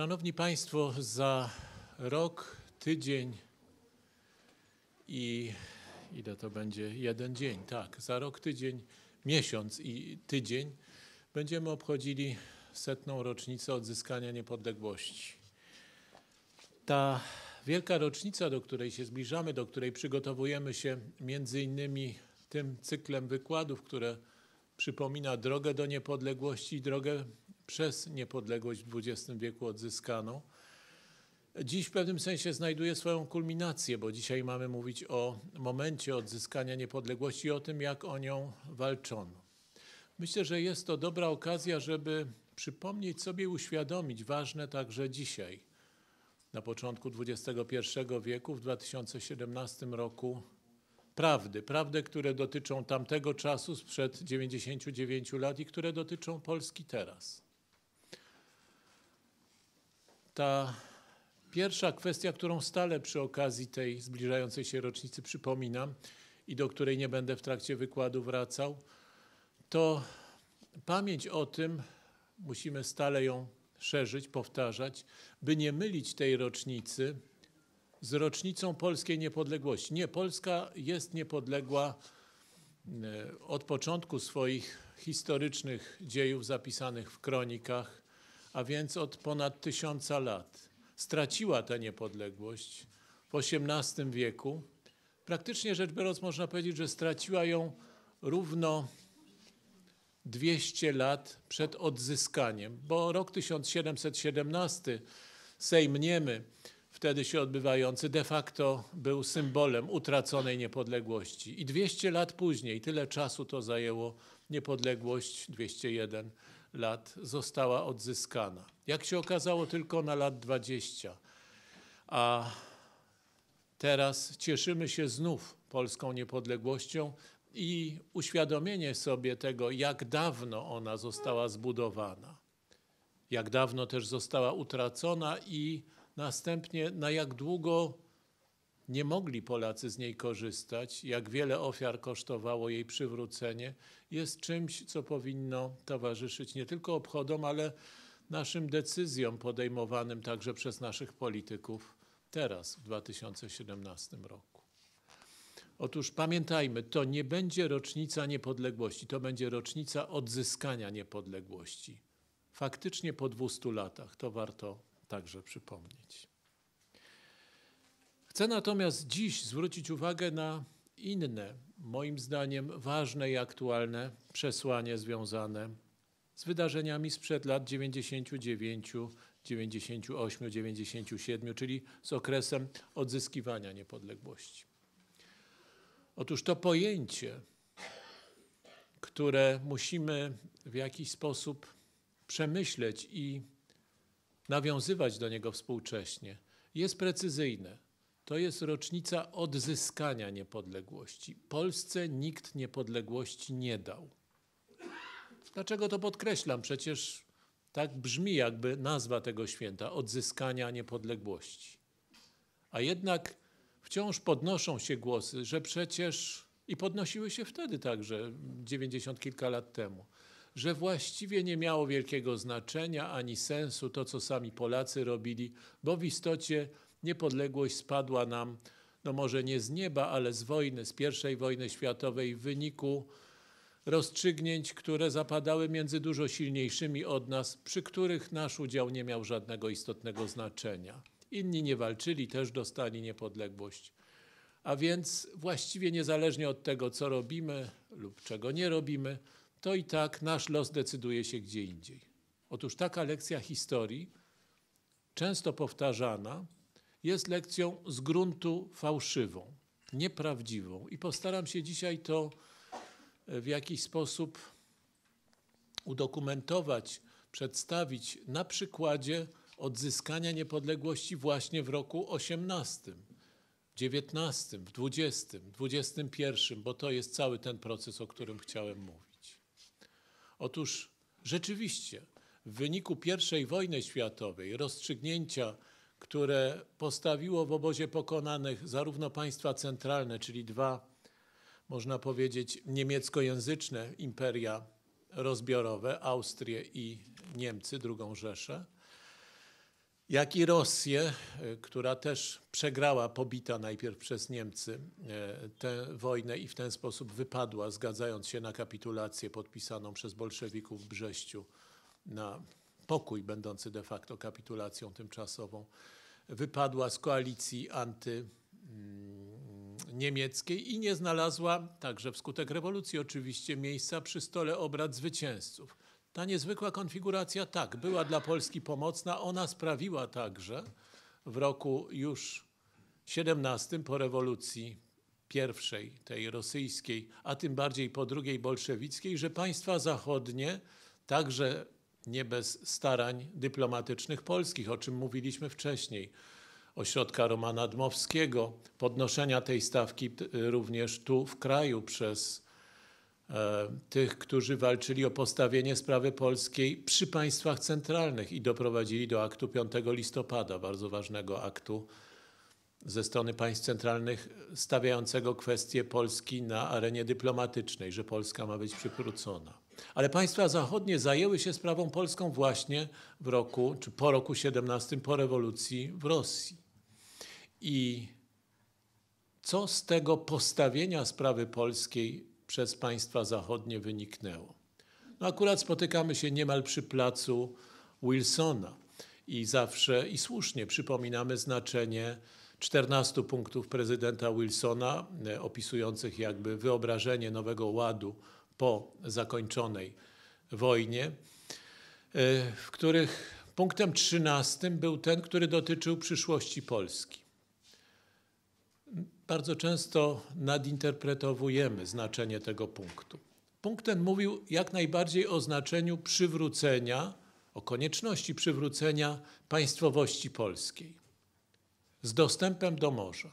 Szanowni Państwo, za rok, tydzień i ile to będzie? Jeden dzień, tak. Za rok, tydzień, miesiąc i tydzień będziemy obchodzili setną rocznicę odzyskania niepodległości. Ta wielka rocznica, do której się zbliżamy, do której przygotowujemy się między innymi tym cyklem wykładów, które przypomina drogę do niepodległości i drogę przez niepodległość w XX wieku odzyskaną, dziś w pewnym sensie znajduje swoją kulminację, bo dzisiaj mamy mówić o momencie odzyskania niepodległości i o tym, jak o nią walczono. Myślę, że jest to dobra okazja, żeby przypomnieć sobie, uświadomić ważne także dzisiaj. Na początku XXI wieku, w 2017 roku, prawdy, prawdy, które dotyczą tamtego czasu sprzed 99 lat i które dotyczą Polski teraz ta pierwsza kwestia, którą stale przy okazji tej zbliżającej się rocznicy przypominam i do której nie będę w trakcie wykładu wracał, to pamięć o tym, musimy stale ją szerzyć, powtarzać, by nie mylić tej rocznicy z rocznicą polskiej niepodległości. Nie, Polska jest niepodległa e, od początku swoich historycznych dziejów zapisanych w kronikach a więc od ponad tysiąca lat. Straciła tę niepodległość w XVIII wieku. Praktycznie rzecz biorąc, można powiedzieć, że straciła ją równo 200 lat przed odzyskaniem, bo rok 1717, Sejm Niemy, wtedy się odbywający, de facto był symbolem utraconej niepodległości. I 200 lat później, tyle czasu to zajęło, niepodległość 201 lat została odzyskana. Jak się okazało, tylko na lat 20. A teraz cieszymy się znów polską niepodległością i uświadomienie sobie tego, jak dawno ona została zbudowana, jak dawno też została utracona i następnie na jak długo nie mogli Polacy z niej korzystać, jak wiele ofiar kosztowało jej przywrócenie, jest czymś, co powinno towarzyszyć nie tylko obchodom, ale naszym decyzjom podejmowanym także przez naszych polityków teraz, w 2017 roku. Otóż pamiętajmy, to nie będzie rocznica niepodległości, to będzie rocznica odzyskania niepodległości. Faktycznie po 200 latach, to warto także przypomnieć. Chcę natomiast dziś zwrócić uwagę na inne, moim zdaniem ważne i aktualne przesłanie związane z wydarzeniami sprzed lat 99, 98, 97, czyli z okresem odzyskiwania niepodległości. Otóż to pojęcie, które musimy w jakiś sposób przemyśleć i nawiązywać do niego współcześnie, jest precyzyjne to jest rocznica odzyskania niepodległości. Polsce nikt niepodległości nie dał. Dlaczego to podkreślam? Przecież tak brzmi jakby nazwa tego święta odzyskania niepodległości. A jednak wciąż podnoszą się głosy, że przecież i podnosiły się wtedy także, dziewięćdziesiąt kilka lat temu, że właściwie nie miało wielkiego znaczenia ani sensu to, co sami Polacy robili, bo w istocie niepodległość spadła nam, no może nie z nieba, ale z wojny, z pierwszej wojny światowej w wyniku rozstrzygnięć, które zapadały między dużo silniejszymi od nas, przy których nasz udział nie miał żadnego istotnego znaczenia. Inni nie walczyli, też dostali niepodległość. A więc właściwie niezależnie od tego, co robimy lub czego nie robimy, to i tak nasz los decyduje się gdzie indziej. Otóż taka lekcja historii, często powtarzana, jest lekcją z gruntu fałszywą, nieprawdziwą. I postaram się dzisiaj to e, w jakiś sposób udokumentować, przedstawić na przykładzie odzyskania niepodległości właśnie w roku 18, 19, 20, 21, bo to jest cały ten proces, o którym chciałem mówić. Otóż rzeczywiście w wyniku I wojny światowej, rozstrzygnięcia które postawiło w obozie pokonanych zarówno państwa centralne, czyli dwa, można powiedzieć, niemieckojęzyczne imperia rozbiorowe, Austrię i Niemcy, drugą Rzeszę, jak i Rosję, która też przegrała, pobita najpierw przez Niemcy e, tę wojnę i w ten sposób wypadła, zgadzając się na kapitulację podpisaną przez bolszewików w Brześciu na pokój będący de facto kapitulacją tymczasową, wypadła z koalicji anty mm, niemieckiej i nie znalazła, także wskutek rewolucji oczywiście, miejsca przy stole obrad zwycięzców. Ta niezwykła konfiguracja, tak, była dla Polski pomocna. Ona sprawiła także w roku już 17 po rewolucji pierwszej, tej rosyjskiej, a tym bardziej po drugiej bolszewickiej, że państwa zachodnie, także nie bez starań dyplomatycznych polskich, o czym mówiliśmy wcześniej. Ośrodka Romana Dmowskiego, podnoszenia tej stawki również tu w kraju przez e, tych, którzy walczyli o postawienie sprawy polskiej przy państwach centralnych i doprowadzili do aktu 5 listopada, bardzo ważnego aktu ze strony państw centralnych stawiającego kwestię Polski na arenie dyplomatycznej, że Polska ma być przywrócona. Ale państwa zachodnie zajęły się sprawą polską właśnie w roku, czy po roku 17, po rewolucji w Rosji. I co z tego postawienia sprawy polskiej przez państwa zachodnie wyniknęło? No akurat spotykamy się niemal przy placu Wilsona i zawsze i słusznie przypominamy znaczenie 14 punktów prezydenta Wilsona e, opisujących jakby wyobrażenie nowego ładu po zakończonej wojnie, e, w których punktem trzynastym był ten, który dotyczył przyszłości Polski. Bardzo często nadinterpretowujemy znaczenie tego punktu. Punkt ten mówił jak najbardziej o znaczeniu przywrócenia, o konieczności przywrócenia państwowości polskiej z dostępem do morza.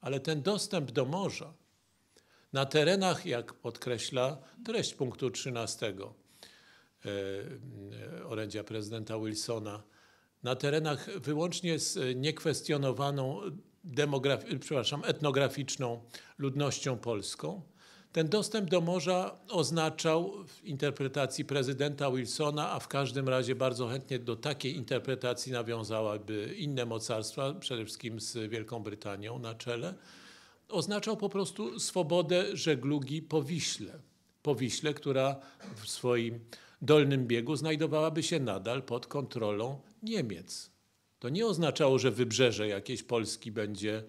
Ale ten dostęp do morza na terenach, jak podkreśla treść punktu 13 e, orędzia prezydenta Wilsona, na terenach wyłącznie z niekwestionowaną przepraszam, etnograficzną ludnością polską. Ten dostęp do morza oznaczał w interpretacji prezydenta Wilsona, a w każdym razie bardzo chętnie do takiej interpretacji nawiązałaby inne mocarstwa, przede wszystkim z Wielką Brytanią na czele, oznaczał po prostu swobodę żeglugi po Wiśle. Po Wiśle, która w swoim dolnym biegu znajdowałaby się nadal pod kontrolą Niemiec. To nie oznaczało, że wybrzeże jakiejś Polski będzie,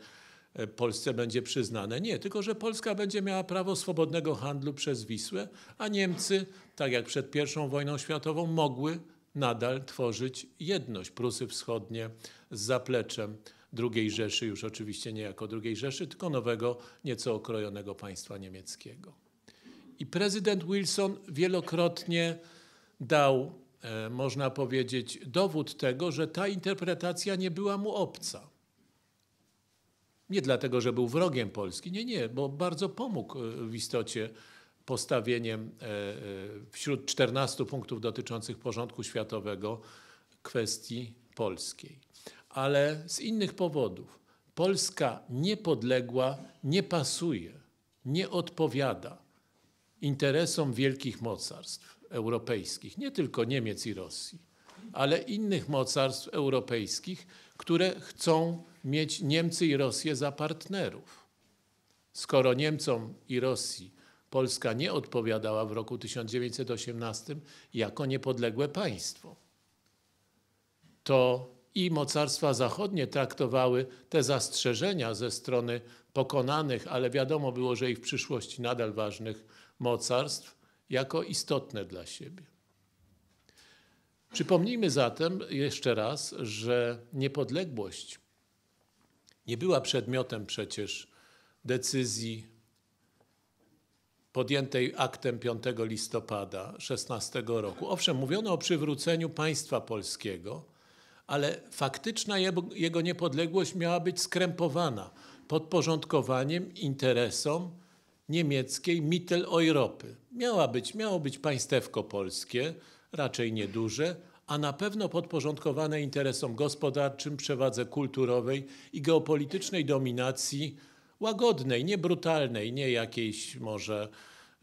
e, Polsce będzie przyznane. Nie, tylko że Polska będzie miała prawo swobodnego handlu przez Wisłę, a Niemcy, tak jak przed I wojną światową, mogły nadal tworzyć jedność Prusy Wschodnie z zapleczem II Rzeszy, już oczywiście nie jako II Rzeszy, tylko nowego, nieco okrojonego państwa niemieckiego. I prezydent Wilson wielokrotnie dał, e, można powiedzieć, dowód tego, że ta interpretacja nie była mu obca. Nie dlatego, że był wrogiem Polski, nie, nie, bo bardzo pomógł e, w istocie postawieniem e, wśród 14 punktów dotyczących porządku światowego kwestii polskiej ale z innych powodów. Polska niepodległa nie pasuje, nie odpowiada interesom wielkich mocarstw europejskich, nie tylko Niemiec i Rosji, ale innych mocarstw europejskich, które chcą mieć Niemcy i Rosję za partnerów. Skoro Niemcom i Rosji Polska nie odpowiadała w roku 1918 jako niepodległe państwo, to i mocarstwa zachodnie traktowały te zastrzeżenia ze strony pokonanych, ale wiadomo było, że i w przyszłości nadal ważnych mocarstw, jako istotne dla siebie. Przypomnijmy zatem jeszcze raz, że niepodległość nie była przedmiotem przecież decyzji podjętej aktem 5 listopada 16 roku. Owszem, mówiono o przywróceniu państwa polskiego, ale faktyczna jego niepodległość miała być skrępowana podporządkowaniem interesom niemieckiej Mitteleuropy. Miała być, miało być państewko polskie, raczej nieduże, a na pewno podporządkowane interesom gospodarczym, przewadze kulturowej i geopolitycznej dominacji łagodnej, nie brutalnej, nie jakiejś może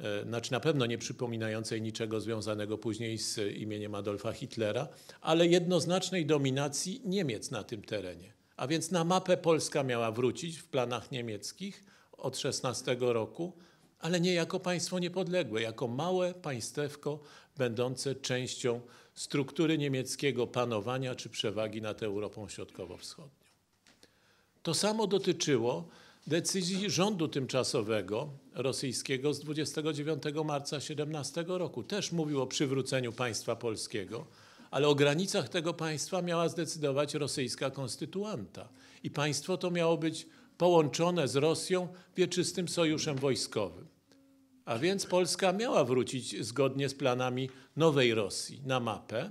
E, znaczy na pewno nie przypominającej niczego związanego później z imieniem Adolfa Hitlera, ale jednoznacznej dominacji Niemiec na tym terenie. A więc na mapę Polska miała wrócić w planach niemieckich od 16 roku, ale nie jako państwo niepodległe, jako małe państewko będące częścią struktury niemieckiego panowania czy przewagi nad Europą Środkowo-Wschodnią. To samo dotyczyło decyzji rządu tymczasowego rosyjskiego z 29 marca 17 roku. Też mówił o przywróceniu państwa polskiego, ale o granicach tego państwa miała zdecydować rosyjska konstytuanta. I państwo to miało być połączone z Rosją wieczystym sojuszem wojskowym. A więc Polska miała wrócić zgodnie z planami nowej Rosji na mapę,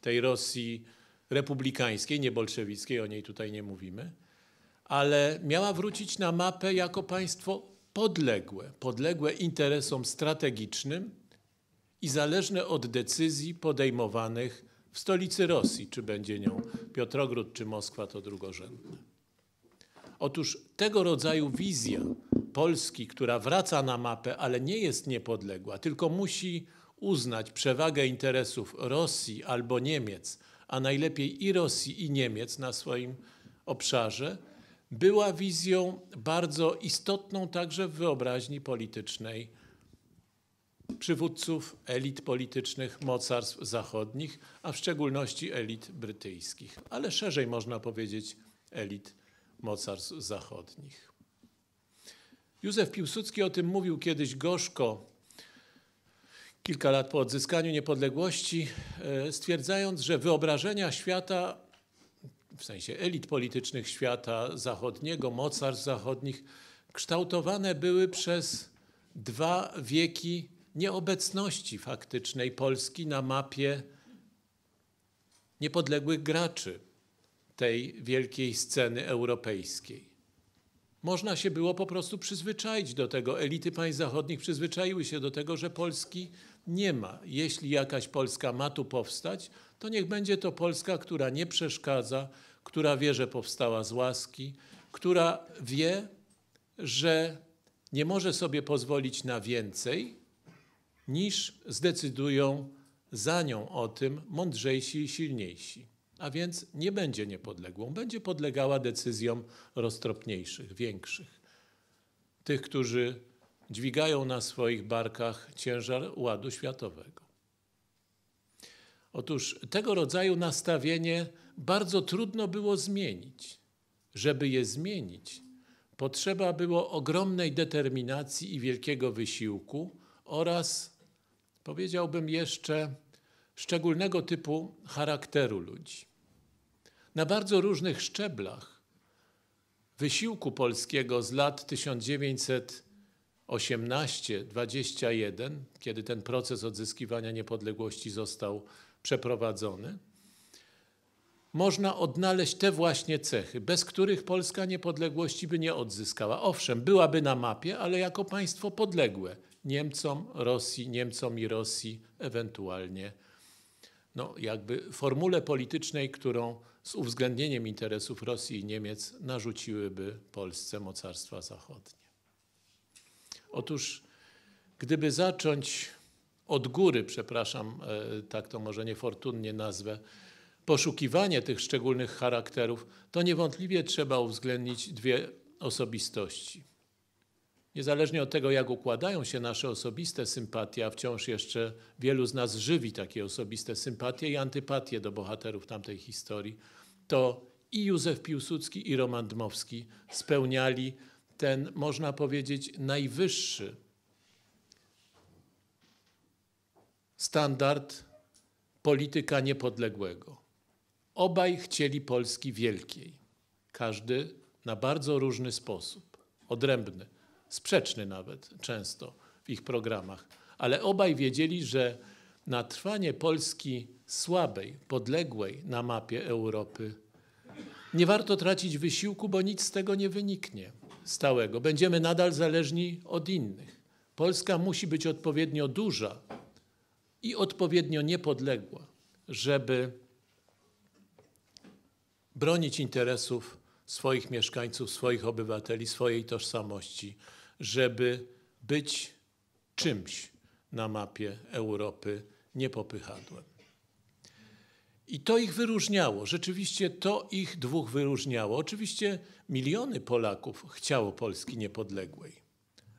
tej Rosji republikańskiej, nie bolszewickiej, o niej tutaj nie mówimy ale miała wrócić na mapę jako państwo podległe, podległe interesom strategicznym i zależne od decyzji podejmowanych w stolicy Rosji, czy będzie nią Piotrogród, czy Moskwa, to drugorzędne. Otóż tego rodzaju wizja Polski, która wraca na mapę, ale nie jest niepodległa, tylko musi uznać przewagę interesów Rosji albo Niemiec, a najlepiej i Rosji, i Niemiec na swoim obszarze, była wizją bardzo istotną także w wyobraźni politycznej przywódców elit politycznych mocarstw zachodnich, a w szczególności elit brytyjskich, ale szerzej można powiedzieć elit mocarstw zachodnich. Józef Piłsudski o tym mówił kiedyś gorzko, kilka lat po odzyskaniu niepodległości, e, stwierdzając, że wyobrażenia świata w sensie elit politycznych świata zachodniego, mocarstw zachodnich, kształtowane były przez dwa wieki nieobecności faktycznej Polski na mapie niepodległych graczy tej wielkiej sceny europejskiej. Można się było po prostu przyzwyczaić do tego. Elity państw zachodnich przyzwyczaiły się do tego, że Polski nie ma. Jeśli jakaś Polska ma tu powstać, to niech będzie to Polska, która nie przeszkadza, która wie, że powstała z łaski, która wie, że nie może sobie pozwolić na więcej, niż zdecydują za nią o tym mądrzejsi i silniejsi. A więc nie będzie niepodległą, będzie podlegała decyzjom roztropniejszych, większych. Tych, którzy dźwigają na swoich barkach ciężar ładu światowego. Otóż tego rodzaju nastawienie bardzo trudno było zmienić. Żeby je zmienić, potrzeba było ogromnej determinacji i wielkiego wysiłku oraz, powiedziałbym jeszcze, szczególnego typu charakteru ludzi. Na bardzo różnych szczeblach wysiłku polskiego z lat 1900 18-21, kiedy ten proces odzyskiwania niepodległości został przeprowadzony, można odnaleźć te właśnie cechy, bez których Polska niepodległości by nie odzyskała. Owszem, byłaby na mapie, ale jako państwo podległe Niemcom, Rosji, Niemcom i Rosji, ewentualnie no, jakby formule politycznej, którą z uwzględnieniem interesów Rosji i Niemiec narzuciłyby Polsce mocarstwa zachodnie. Otóż, gdyby zacząć od góry, przepraszam, e, tak to może niefortunnie nazwę, poszukiwanie tych szczególnych charakterów, to niewątpliwie trzeba uwzględnić dwie osobistości. Niezależnie od tego, jak układają się nasze osobiste sympatie, a wciąż jeszcze wielu z nas żywi takie osobiste sympatie i antypatie do bohaterów tamtej historii, to i Józef Piłsudski, i Roman Dmowski spełniali ten, można powiedzieć, najwyższy standard polityka niepodległego. Obaj chcieli Polski wielkiej, każdy na bardzo różny sposób, odrębny, sprzeczny nawet często w ich programach, ale obaj wiedzieli, że na trwanie Polski słabej, podległej na mapie Europy nie warto tracić wysiłku, bo nic z tego nie wyniknie stałego. Będziemy nadal zależni od innych. Polska musi być odpowiednio duża i odpowiednio niepodległa, żeby bronić interesów swoich mieszkańców, swoich obywateli, swojej tożsamości, żeby być czymś na mapie Europy, nie i to ich wyróżniało, rzeczywiście to ich dwóch wyróżniało. Oczywiście miliony Polaków chciało Polski niepodległej,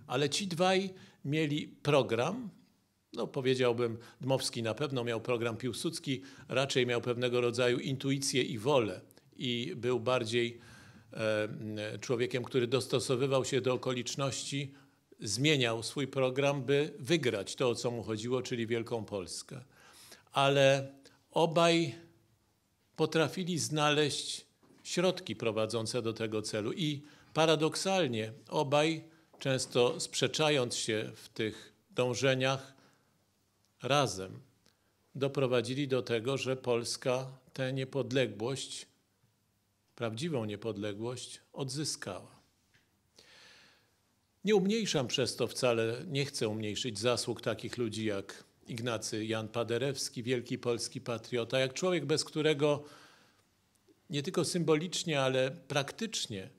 ale ci dwaj mieli program, no powiedziałbym, Dmowski na pewno miał program, Piłsudski raczej miał pewnego rodzaju intuicję i wolę i był bardziej e, człowiekiem, który dostosowywał się do okoliczności, zmieniał swój program, by wygrać to, o co mu chodziło, czyli Wielką Polskę. Ale obaj potrafili znaleźć środki prowadzące do tego celu i paradoksalnie obaj, często sprzeczając się w tych dążeniach, razem doprowadzili do tego, że Polska tę niepodległość, prawdziwą niepodległość odzyskała. Nie umniejszam przez to wcale, nie chcę umniejszyć zasług takich ludzi jak Ignacy Jan Paderewski, wielki polski patriota, jak człowiek, bez którego nie tylko symbolicznie, ale praktycznie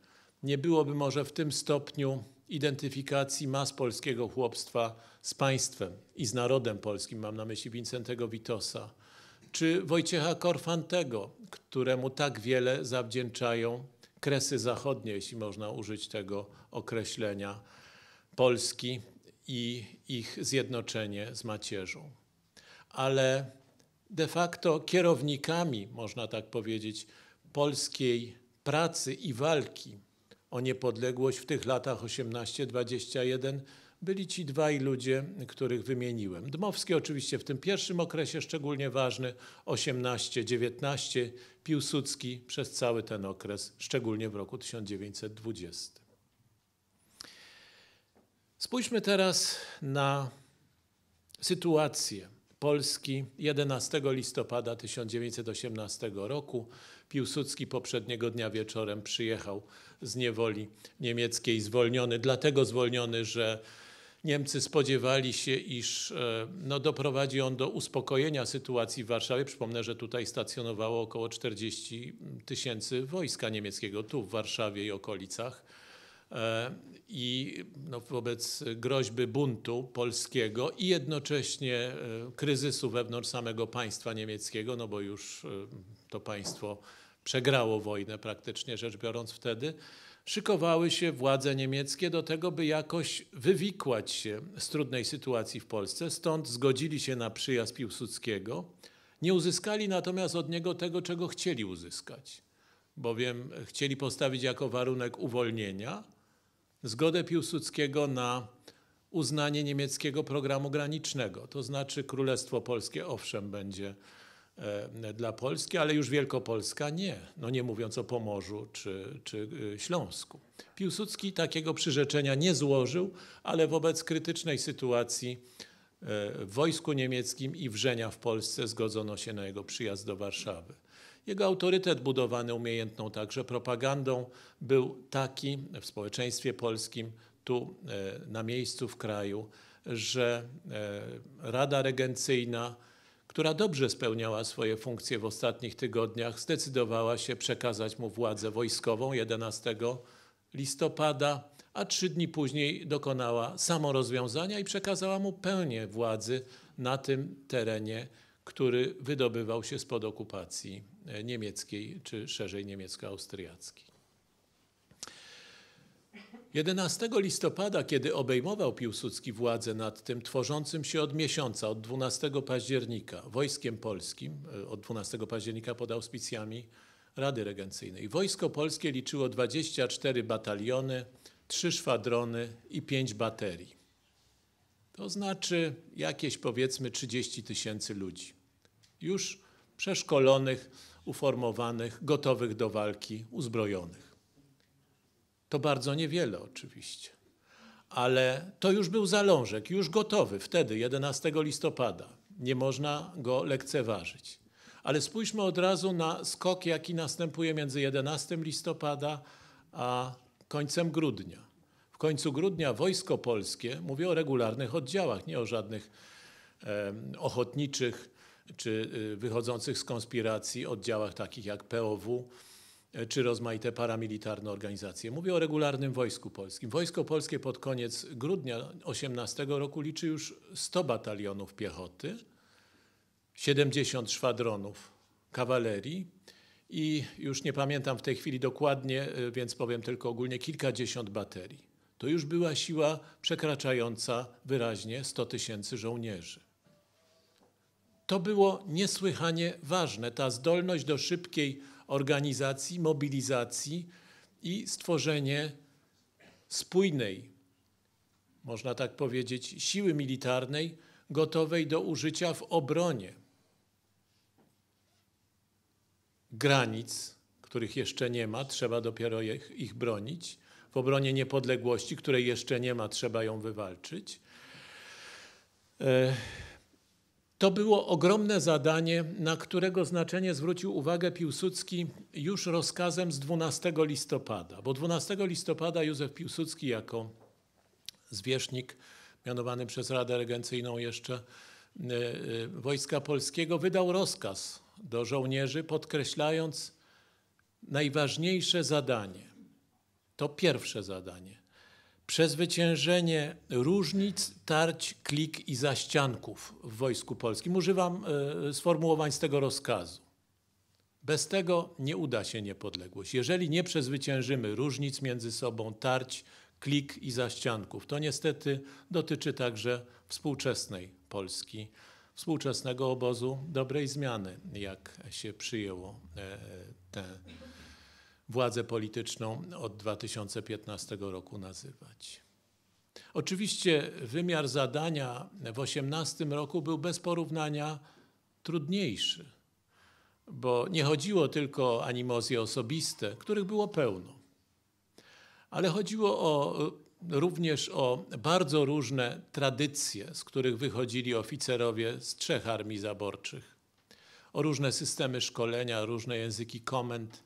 nie byłoby może w tym stopniu identyfikacji mas polskiego chłopstwa z państwem i z narodem polskim, mam na myśli Wincentego Witosa, czy Wojciecha Korfantego, któremu tak wiele zawdzięczają kresy zachodnie, jeśli można użyć tego określenia, Polski i ich zjednoczenie z macierzą. Ale de facto kierownikami, można tak powiedzieć, polskiej pracy i walki o niepodległość w tych latach 18-21 byli ci dwaj ludzie, których wymieniłem. Dmowski oczywiście w tym pierwszym okresie szczególnie ważny, 18-19, Piłsudski przez cały ten okres, szczególnie w roku 1920. Spójrzmy teraz na sytuację Polski 11 listopada 1918 roku. Piłsudski poprzedniego dnia wieczorem przyjechał z niewoli niemieckiej zwolniony, dlatego zwolniony, że Niemcy spodziewali się, iż e, no, doprowadzi on do uspokojenia sytuacji w Warszawie. Przypomnę, że tutaj stacjonowało około 40 tysięcy wojska niemieckiego tu w Warszawie i okolicach. E, i no, wobec groźby buntu polskiego i jednocześnie e, kryzysu wewnątrz samego państwa niemieckiego, no bo już e, to państwo przegrało wojnę praktycznie rzecz biorąc wtedy, szykowały się władze niemieckie do tego, by jakoś wywikłać się z trudnej sytuacji w Polsce. Stąd zgodzili się na przyjazd Piłsudskiego. Nie uzyskali natomiast od niego tego, czego chcieli uzyskać, bowiem chcieli postawić jako warunek uwolnienia, zgodę Piłsudskiego na uznanie niemieckiego programu granicznego. To znaczy Królestwo Polskie owszem będzie e, dla Polski, ale już Wielkopolska nie, no nie mówiąc o Pomorzu czy, czy e, Śląsku. Piłsudski takiego przyrzeczenia nie złożył, ale wobec krytycznej sytuacji e, w wojsku niemieckim i wrzenia w Polsce zgodzono się na jego przyjazd do Warszawy. Jego autorytet budowany umiejętną także propagandą był taki w społeczeństwie polskim, tu e, na miejscu w kraju, że e, Rada Regencyjna, która dobrze spełniała swoje funkcje w ostatnich tygodniach, zdecydowała się przekazać mu władzę wojskową 11 listopada, a trzy dni później dokonała samorozwiązania i przekazała mu pełnię władzy na tym terenie, który wydobywał się spod okupacji niemieckiej, czy szerzej niemiecko-austriackiej. 11 listopada, kiedy obejmował Piłsudski władzę nad tym tworzącym się od miesiąca, od 12 października, wojskiem polskim, e, od 12 października pod auspicjami Rady Regencyjnej. Wojsko polskie liczyło 24 bataliony, 3 szwadrony i 5 baterii. To znaczy jakieś powiedzmy 30 tysięcy ludzi, już przeszkolonych uformowanych, gotowych do walki, uzbrojonych. To bardzo niewiele oczywiście, ale to już był zalążek, już gotowy wtedy, 11 listopada. Nie można go lekceważyć. Ale spójrzmy od razu na skok, jaki następuje między 11 listopada a końcem grudnia. W końcu grudnia wojsko polskie, mówię o regularnych oddziałach, nie o żadnych ochotniczych czy y, wychodzących z konspiracji oddziałach takich jak POW, y, czy rozmaite paramilitarne organizacje. Mówię o regularnym Wojsku Polskim. Wojsko Polskie pod koniec grudnia 18 roku liczy już 100 batalionów piechoty, 70 szwadronów kawalerii i już nie pamiętam w tej chwili dokładnie, y, więc powiem tylko ogólnie kilkadziesiąt baterii. To już była siła przekraczająca wyraźnie 100 tysięcy żołnierzy. To było niesłychanie ważne, ta zdolność do szybkiej organizacji, mobilizacji i stworzenie spójnej, można tak powiedzieć, siły militarnej gotowej do użycia w obronie granic, których jeszcze nie ma, trzeba dopiero ich, ich bronić, w obronie niepodległości, której jeszcze nie ma, trzeba ją wywalczyć. E, to było ogromne zadanie, na którego znaczenie zwrócił uwagę Piłsudski już rozkazem z 12 listopada, bo 12 listopada Józef Piłsudski jako zwierzchnik mianowany przez Radę Regencyjną jeszcze e, e, Wojska Polskiego wydał rozkaz do żołnierzy podkreślając najważniejsze zadanie. To pierwsze zadanie przezwyciężenie różnic, tarć, klik i zaścianków w Wojsku Polskim. Używam e, sformułowań z tego rozkazu. Bez tego nie uda się niepodległość. Jeżeli nie przezwyciężymy różnic między sobą, tarć, klik i zaścianków, to niestety dotyczy także współczesnej Polski, współczesnego obozu dobrej zmiany, jak się przyjęło e, e, te władzę polityczną od 2015 roku nazywać. Oczywiście wymiar zadania w 18 roku był bez porównania trudniejszy, bo nie chodziło tylko o animozje osobiste, których było pełno, ale chodziło o, e, również o bardzo różne tradycje, z których wychodzili oficerowie z trzech armii zaborczych, o różne systemy szkolenia, różne języki komend –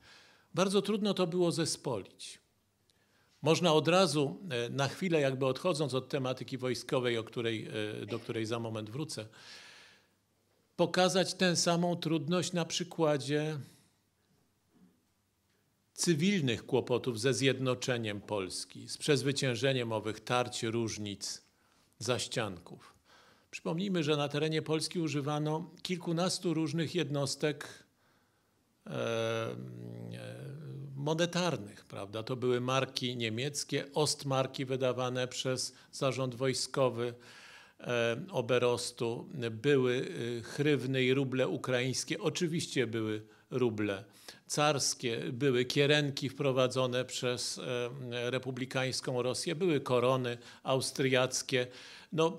bardzo trudno to było zespolić. Można od razu, e, na chwilę jakby odchodząc od tematyki wojskowej, o której, e, do której za moment wrócę, pokazać tę samą trudność na przykładzie cywilnych kłopotów ze zjednoczeniem Polski, z przezwyciężeniem owych tarć, różnic, zaścianków. Przypomnijmy, że na terenie Polski używano kilkunastu różnych jednostek E, monetarnych, prawda? To były marki niemieckie, ostmarki wydawane przez zarząd wojskowy Oberostu, były y, chrywne i ruble ukraińskie, oczywiście były ruble carskie, były kierenki wprowadzone przez republikańską Rosję, były korony austriackie. No,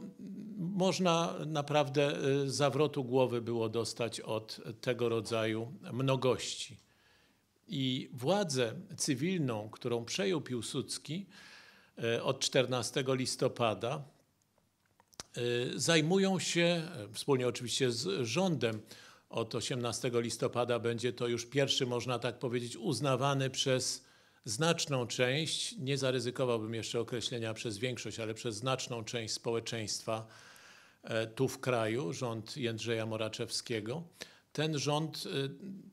można naprawdę y, zawrotu głowy było dostać od tego rodzaju mnogości. I władzę cywilną, którą przejął Piłsudski y, od 14 listopada, y, zajmują się, wspólnie oczywiście z rządem, od 18 listopada będzie to już pierwszy, można tak powiedzieć, uznawany przez znaczną część, nie zaryzykowałbym jeszcze określenia przez większość, ale przez znaczną część społeczeństwa e, tu w kraju, rząd Jędrzeja Moraczewskiego, ten rząd e,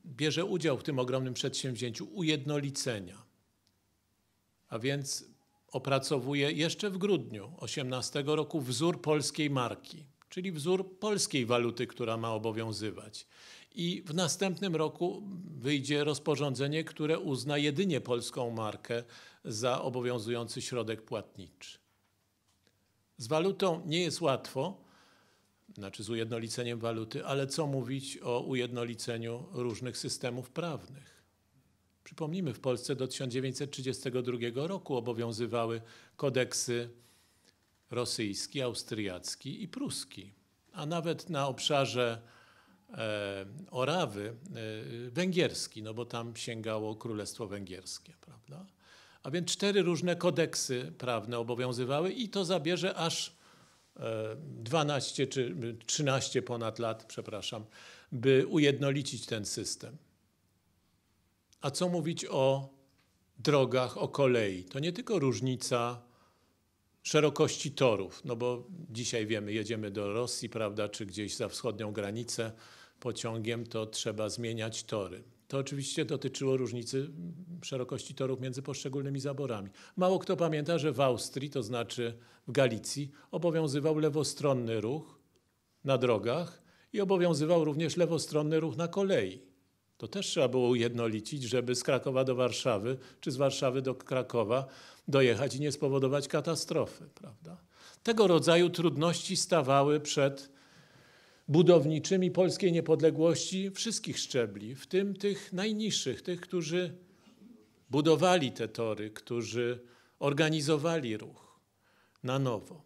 bierze udział w tym ogromnym przedsięwzięciu ujednolicenia. A więc opracowuje jeszcze w grudniu 18 roku wzór polskiej marki, czyli wzór polskiej waluty, która ma obowiązywać i w następnym roku wyjdzie rozporządzenie, które uzna jedynie polską markę za obowiązujący środek płatniczy. Z walutą nie jest łatwo, znaczy z ujednoliceniem waluty, ale co mówić o ujednoliceniu różnych systemów prawnych. Przypomnijmy, w Polsce do 1932 roku obowiązywały kodeksy rosyjski, austriacki i pruski, a nawet na obszarze E, Orawy e, węgierski, no bo tam sięgało Królestwo Węgierskie, prawda? A więc cztery różne kodeksy prawne obowiązywały i to zabierze aż 12 e, czy 13 ponad lat, przepraszam, by ujednolicić ten system. A co mówić o drogach, o kolei? To nie tylko różnica szerokości torów, no bo dzisiaj wiemy, jedziemy do Rosji, prawda, czy gdzieś za wschodnią granicę, pociągiem, to trzeba zmieniać tory. To oczywiście dotyczyło różnicy szerokości torów między poszczególnymi zaborami. Mało kto pamięta, że w Austrii, to znaczy w Galicji, obowiązywał lewostronny ruch na drogach i obowiązywał również lewostronny ruch na kolei. To też trzeba było ujednolicić, żeby z Krakowa do Warszawy czy z Warszawy do Krakowa dojechać i nie spowodować katastrofy. Prawda? Tego rodzaju trudności stawały przed budowniczymi polskiej niepodległości wszystkich szczebli, w tym tych najniższych, tych, którzy budowali te tory, którzy organizowali ruch na nowo.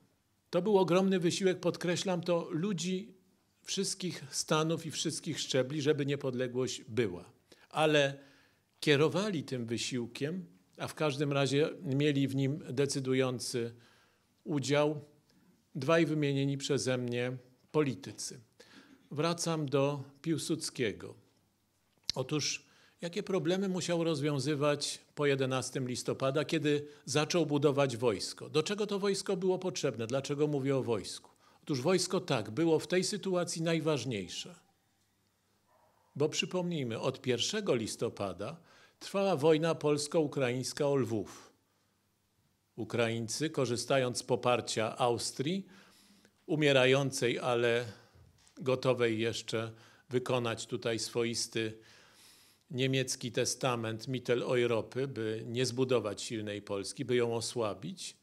To był ogromny wysiłek, podkreślam to, ludzi wszystkich stanów i wszystkich szczebli, żeby niepodległość była. Ale kierowali tym wysiłkiem, a w każdym razie mieli w nim decydujący udział dwaj wymienieni przeze mnie politycy wracam do Piłsudskiego. Otóż jakie problemy musiał rozwiązywać po 11 listopada, kiedy zaczął budować wojsko? Do czego to wojsko było potrzebne? Dlaczego mówię o wojsku? Otóż wojsko tak, było w tej sytuacji najważniejsze. Bo przypomnijmy, od 1 listopada trwała wojna polsko-ukraińska o Lwów. Ukraińcy, korzystając z poparcia Austrii, umierającej, ale gotowej jeszcze wykonać tutaj swoisty niemiecki testament Mittel Europy, by nie zbudować silnej Polski, by ją osłabić.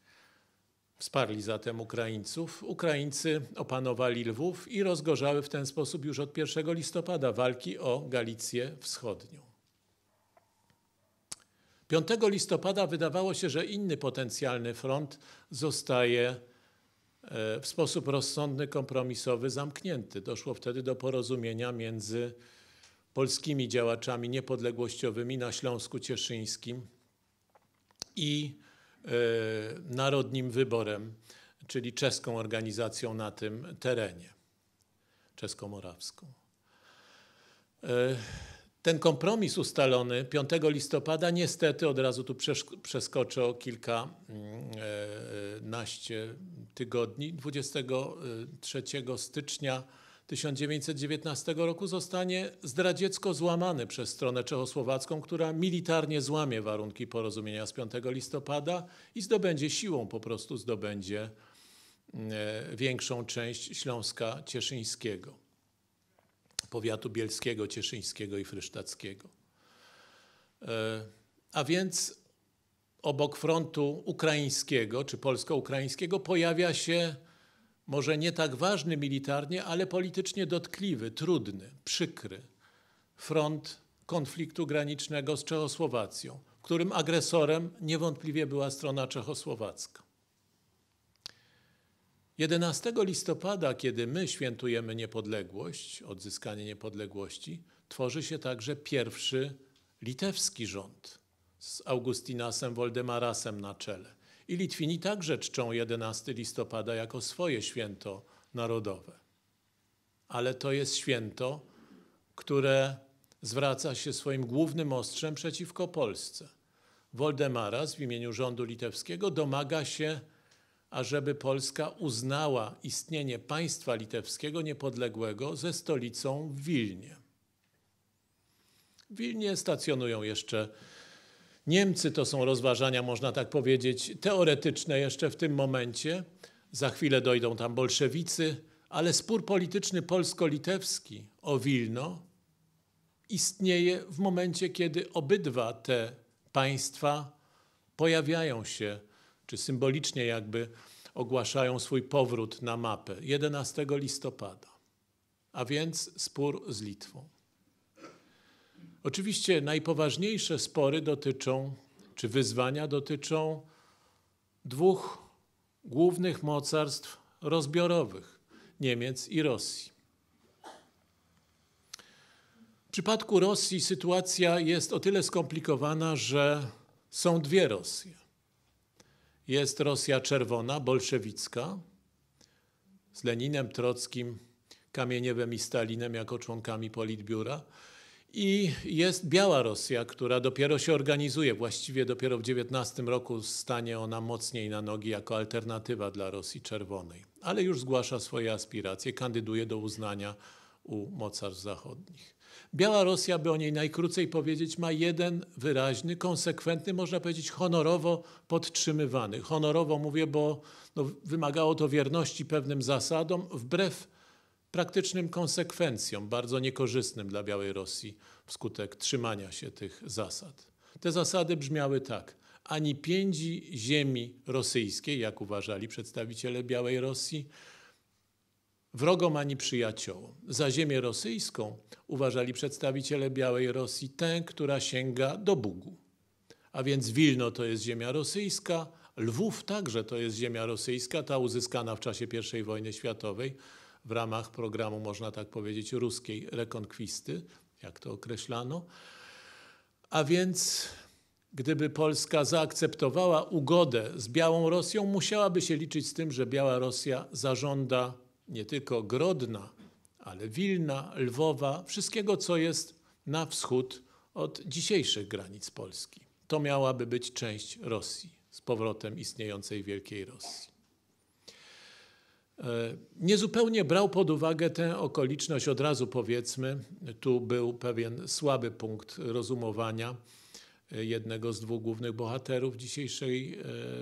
Wsparli zatem Ukraińców. Ukraińcy opanowali Lwów i rozgorzały w ten sposób już od 1 listopada walki o Galicję Wschodnią. 5 listopada wydawało się, że inny potencjalny front zostaje E, w sposób rozsądny, kompromisowy, zamknięty. Doszło wtedy do porozumienia między polskimi działaczami niepodległościowymi na Śląsku Cieszyńskim i e, Narodnim Wyborem, czyli czeską organizacją na tym terenie, czesko-morawską. E, ten kompromis ustalony 5 listopada, niestety od razu tu przeskoczył kilka kilkanaście mm, e, e, tygodni, 23 stycznia 1919 roku zostanie zdradziecko złamany przez stronę czechosłowacką, która militarnie złamie warunki porozumienia z 5 listopada i zdobędzie siłą, po prostu zdobędzie mm, e, większą część Śląska Cieszyńskiego powiatu bielskiego, cieszyńskiego i frysztackiego. E, a więc obok frontu ukraińskiego czy polsko-ukraińskiego pojawia się może nie tak ważny militarnie, ale politycznie dotkliwy, trudny, przykry front konfliktu granicznego z Czechosłowacją, którym agresorem niewątpliwie była strona czechosłowacka. 11 listopada, kiedy my świętujemy niepodległość, odzyskanie niepodległości, tworzy się także pierwszy litewski rząd z Augustinasem Woldemarasem na czele. I Litwini także czczą 11 listopada jako swoje święto narodowe. Ale to jest święto, które zwraca się swoim głównym ostrzem przeciwko Polsce. Woldemaras w imieniu rządu litewskiego domaga się ażeby Polska uznała istnienie państwa litewskiego niepodległego ze stolicą w Wilnie. W Wilnie stacjonują jeszcze Niemcy, to są rozważania, można tak powiedzieć, teoretyczne jeszcze w tym momencie. Za chwilę dojdą tam bolszewicy, ale spór polityczny polsko-litewski o Wilno istnieje w momencie, kiedy obydwa te państwa pojawiają się czy symbolicznie jakby ogłaszają swój powrót na mapę 11 listopada, a więc spór z Litwą. Oczywiście najpoważniejsze spory dotyczą, czy wyzwania dotyczą dwóch głównych mocarstw rozbiorowych Niemiec i Rosji. W przypadku Rosji sytuacja jest o tyle skomplikowana, że są dwie Rosje. Jest Rosja Czerwona, bolszewicka, z Leninem, Trockim, Kamieniewem i Stalinem jako członkami Politbiura. I jest Biała Rosja, która dopiero się organizuje. Właściwie dopiero w XIX roku stanie ona mocniej na nogi jako alternatywa dla Rosji Czerwonej, ale już zgłasza swoje aspiracje, kandyduje do uznania u mocarstw zachodnich. Rosja, by o niej najkrócej powiedzieć, ma jeden wyraźny, konsekwentny, można powiedzieć honorowo podtrzymywany. Honorowo mówię, bo no, wymagało to wierności pewnym zasadom, wbrew praktycznym konsekwencjom, bardzo niekorzystnym dla Białej Rosji wskutek trzymania się tych zasad. Te zasady brzmiały tak. Ani piędzi ziemi rosyjskiej, jak uważali przedstawiciele Białej Rosji, wrogom ani przyjaciołom. Za ziemię rosyjską uważali przedstawiciele Białej Rosji tę, która sięga do Bugu. A więc Wilno to jest ziemia rosyjska, Lwów także to jest ziemia rosyjska, ta uzyskana w czasie I wojny światowej w ramach programu, można tak powiedzieć, ruskiej rekonkwisty, jak to określano. A więc gdyby Polska zaakceptowała ugodę z Białą Rosją, musiałaby się liczyć z tym, że Biała Rosja zażąda nie tylko Grodna, ale Wilna, Lwowa, wszystkiego, co jest na wschód od dzisiejszych granic Polski. To miałaby być część Rosji, z powrotem istniejącej Wielkiej Rosji. E, niezupełnie brał pod uwagę tę okoliczność, od razu powiedzmy, tu był pewien słaby punkt rozumowania, jednego z dwóch głównych bohaterów dzisiejszej,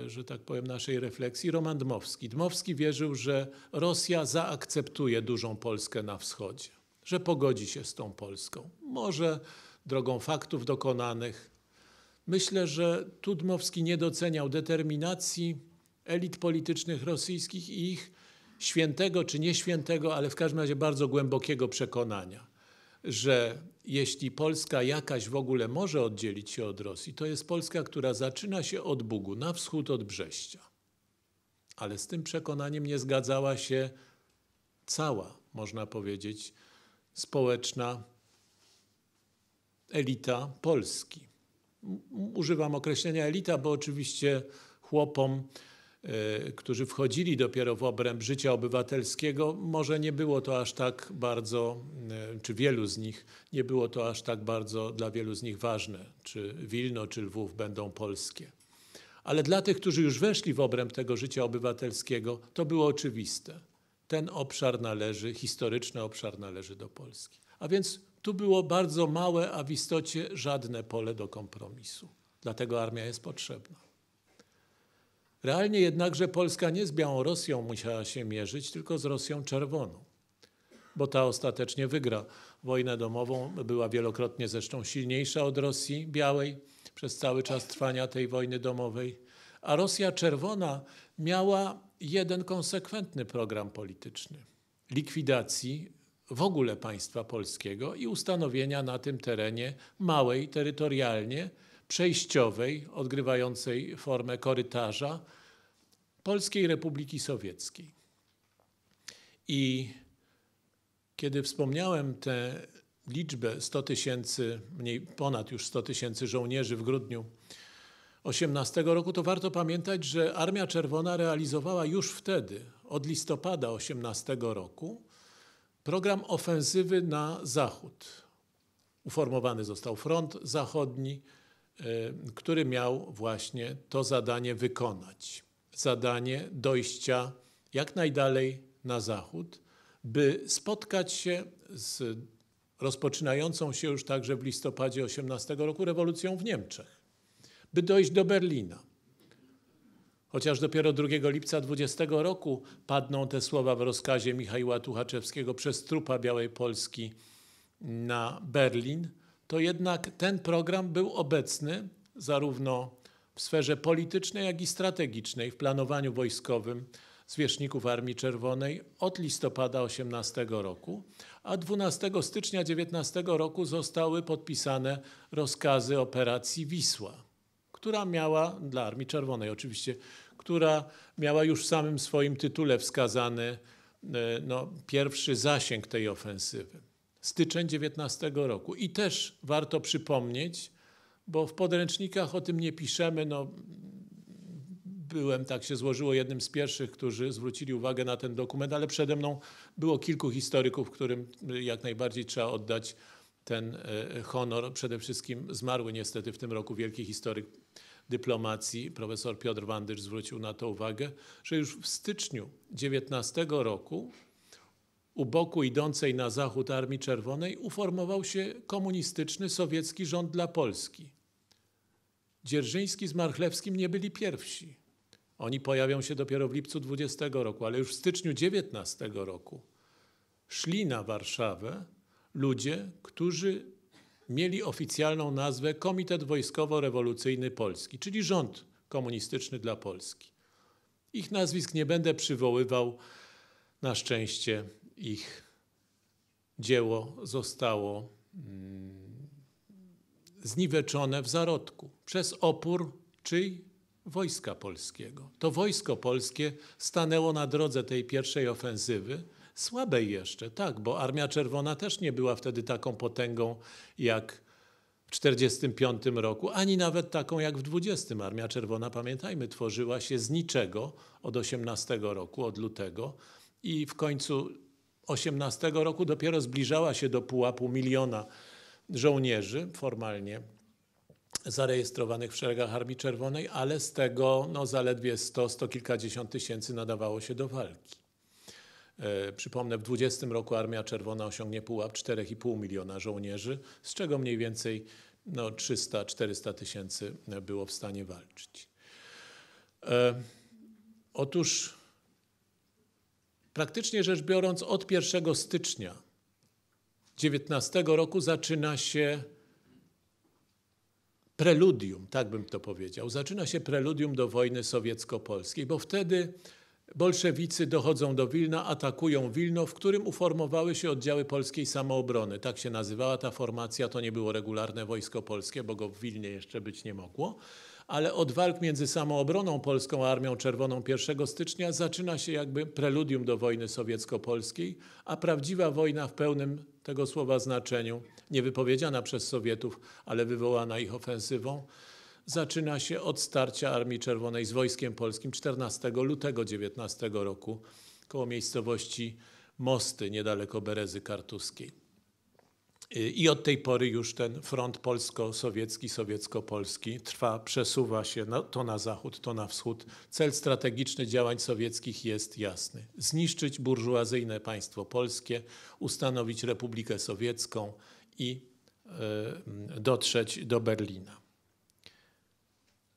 e, że tak powiem, naszej refleksji, Roman Dmowski. Dmowski wierzył, że Rosja zaakceptuje dużą Polskę na wschodzie, że pogodzi się z tą Polską. Może drogą faktów dokonanych. Myślę, że tu Dmowski nie doceniał determinacji elit politycznych rosyjskich i ich świętego czy nieświętego, ale w każdym razie bardzo głębokiego przekonania że jeśli Polska jakaś w ogóle może oddzielić się od Rosji, to jest Polska, która zaczyna się od Bugu, na wschód od Brześcia. Ale z tym przekonaniem nie zgadzała się cała, można powiedzieć, społeczna elita Polski. Używam określenia elita, bo oczywiście chłopom E, którzy wchodzili dopiero w obręb życia obywatelskiego, może nie było to aż tak bardzo, e, czy wielu z nich, nie było to aż tak bardzo dla wielu z nich ważne, czy Wilno, czy Lwów będą polskie. Ale dla tych, którzy już weszli w obręb tego życia obywatelskiego, to było oczywiste. Ten obszar należy, historyczny obszar należy do Polski. A więc tu było bardzo małe, a w istocie żadne pole do kompromisu. Dlatego armia jest potrzebna. Realnie jednakże Polska nie z Białą Rosją musiała się mierzyć, tylko z Rosją Czerwoną, bo ta ostatecznie wygra wojnę domową, była wielokrotnie zresztą silniejsza od Rosji Białej przez cały czas trwania tej wojny domowej. A Rosja Czerwona miała jeden konsekwentny program polityczny likwidacji w ogóle państwa polskiego i ustanowienia na tym terenie małej terytorialnie przejściowej, odgrywającej formę korytarza Polskiej Republiki Sowieckiej. I kiedy wspomniałem tę liczbę 100 tysięcy, mniej ponad już 100 tysięcy żołnierzy w grudniu 18 roku, to warto pamiętać, że Armia Czerwona realizowała już wtedy, od listopada 18 roku, program ofensywy na zachód. Uformowany został front zachodni, E, który miał właśnie to zadanie wykonać. Zadanie dojścia jak najdalej na zachód, by spotkać się z rozpoczynającą się już także w listopadzie 18 roku rewolucją w Niemczech, by dojść do Berlina. Chociaż dopiero 2 lipca 20 roku padną te słowa w rozkazie Michała Tuchaczewskiego przez trupa Białej Polski na Berlin – to jednak ten program był obecny zarówno w sferze politycznej, jak i strategicznej, w planowaniu wojskowym zwierzchników Armii Czerwonej od listopada 18 roku, a 12 stycznia 19 roku zostały podpisane rozkazy operacji Wisła, która miała, dla Armii Czerwonej oczywiście, która miała już w samym swoim tytule wskazany e, no, pierwszy zasięg tej ofensywy styczeń 19 roku. I też warto przypomnieć, bo w podręcznikach o tym nie piszemy. No, byłem, tak się złożyło, jednym z pierwszych, którzy zwrócili uwagę na ten dokument, ale przede mną było kilku historyków, którym jak najbardziej trzeba oddać ten e, e, honor. Przede wszystkim zmarły niestety w tym roku wielki historyk dyplomacji, profesor Piotr Wandysz zwrócił na to uwagę, że już w styczniu 19 roku u boku idącej na zachód Armii Czerwonej uformował się komunistyczny sowiecki rząd dla Polski. Dzierżyński z Marchlewskim nie byli pierwsi. Oni pojawią się dopiero w lipcu 20 roku, ale już w styczniu 19 roku szli na Warszawę ludzie, którzy mieli oficjalną nazwę Komitet Wojskowo-Rewolucyjny Polski, czyli rząd komunistyczny dla Polski. Ich nazwisk nie będę przywoływał na szczęście ich dzieło zostało mm, zniweczone w zarodku przez opór czyj? Wojska Polskiego. To wojsko polskie stanęło na drodze tej pierwszej ofensywy, słabej jeszcze, tak, bo Armia Czerwona też nie była wtedy taką potęgą jak w 1945 roku, ani nawet taką jak w 20. Armia Czerwona, pamiętajmy, tworzyła się z niczego od 18 roku, od lutego i w końcu 18 roku dopiero zbliżała się do pułapu miliona żołnierzy formalnie zarejestrowanych w szeregach Armii Czerwonej, ale z tego no, zaledwie 100, 100 kilkadziesiąt tysięcy nadawało się do walki. E, przypomnę, w 20 roku Armia Czerwona osiągnie pułap 4,5 miliona żołnierzy, z czego mniej więcej no, 300-400 tysięcy było w stanie walczyć. E, otóż Praktycznie rzecz biorąc, od 1 stycznia 19 roku zaczyna się preludium, tak bym to powiedział. Zaczyna się preludium do wojny sowiecko-polskiej, bo wtedy bolszewicy dochodzą do Wilna, atakują Wilno, w którym uformowały się oddziały polskiej samoobrony. Tak się nazywała ta formacja, to nie było regularne wojsko polskie, bo go w Wilnie jeszcze być nie mogło ale od walk między samoobroną Polską a Armią Czerwoną 1 stycznia zaczyna się jakby preludium do wojny sowiecko-polskiej, a prawdziwa wojna w pełnym tego słowa znaczeniu, nie wypowiedziana przez Sowietów, ale wywołana ich ofensywą, zaczyna się od starcia Armii Czerwonej z Wojskiem Polskim 14 lutego 19 roku koło miejscowości Mosty niedaleko Berezy Kartuskiej. I od tej pory już ten front polsko-sowiecki, sowiecko-polski trwa, przesuwa się to na zachód, to na wschód. Cel strategiczny działań sowieckich jest jasny: zniszczyć burżuazyjne państwo polskie, ustanowić Republikę Sowiecką i y, dotrzeć do Berlina.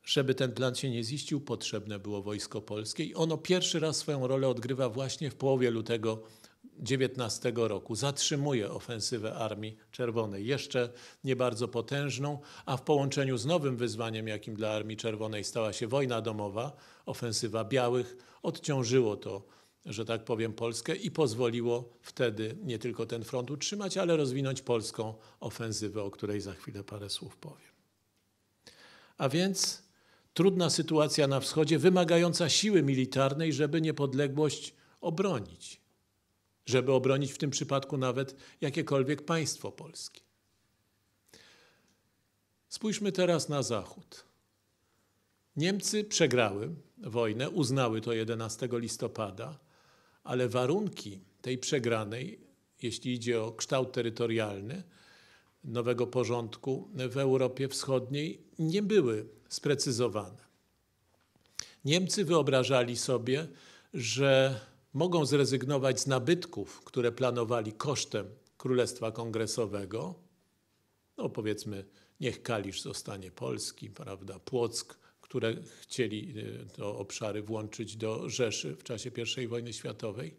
Żeby ten plan się nie ziścił, potrzebne było wojsko polskie i ono pierwszy raz swoją rolę odgrywa właśnie w połowie lutego 19 roku. Zatrzymuje ofensywę Armii Czerwonej, jeszcze nie bardzo potężną, a w połączeniu z nowym wyzwaniem, jakim dla Armii Czerwonej stała się wojna domowa, ofensywa białych, odciążyło to, że tak powiem, Polskę i pozwoliło wtedy nie tylko ten front utrzymać, ale rozwinąć polską ofensywę, o której za chwilę parę słów powiem. A więc trudna sytuacja na wschodzie, wymagająca siły militarnej, żeby niepodległość obronić żeby obronić w tym przypadku nawet jakiekolwiek państwo polskie. Spójrzmy teraz na Zachód. Niemcy przegrały wojnę, uznały to 11 listopada, ale warunki tej przegranej, jeśli idzie o kształt terytorialny nowego porządku w Europie Wschodniej, nie były sprecyzowane. Niemcy wyobrażali sobie, że mogą zrezygnować z nabytków, które planowali kosztem Królestwa Kongresowego. No powiedzmy, niech Kalisz zostanie polski, prawda, Płock, które chcieli y, te obszary włączyć do Rzeszy w czasie I wojny światowej,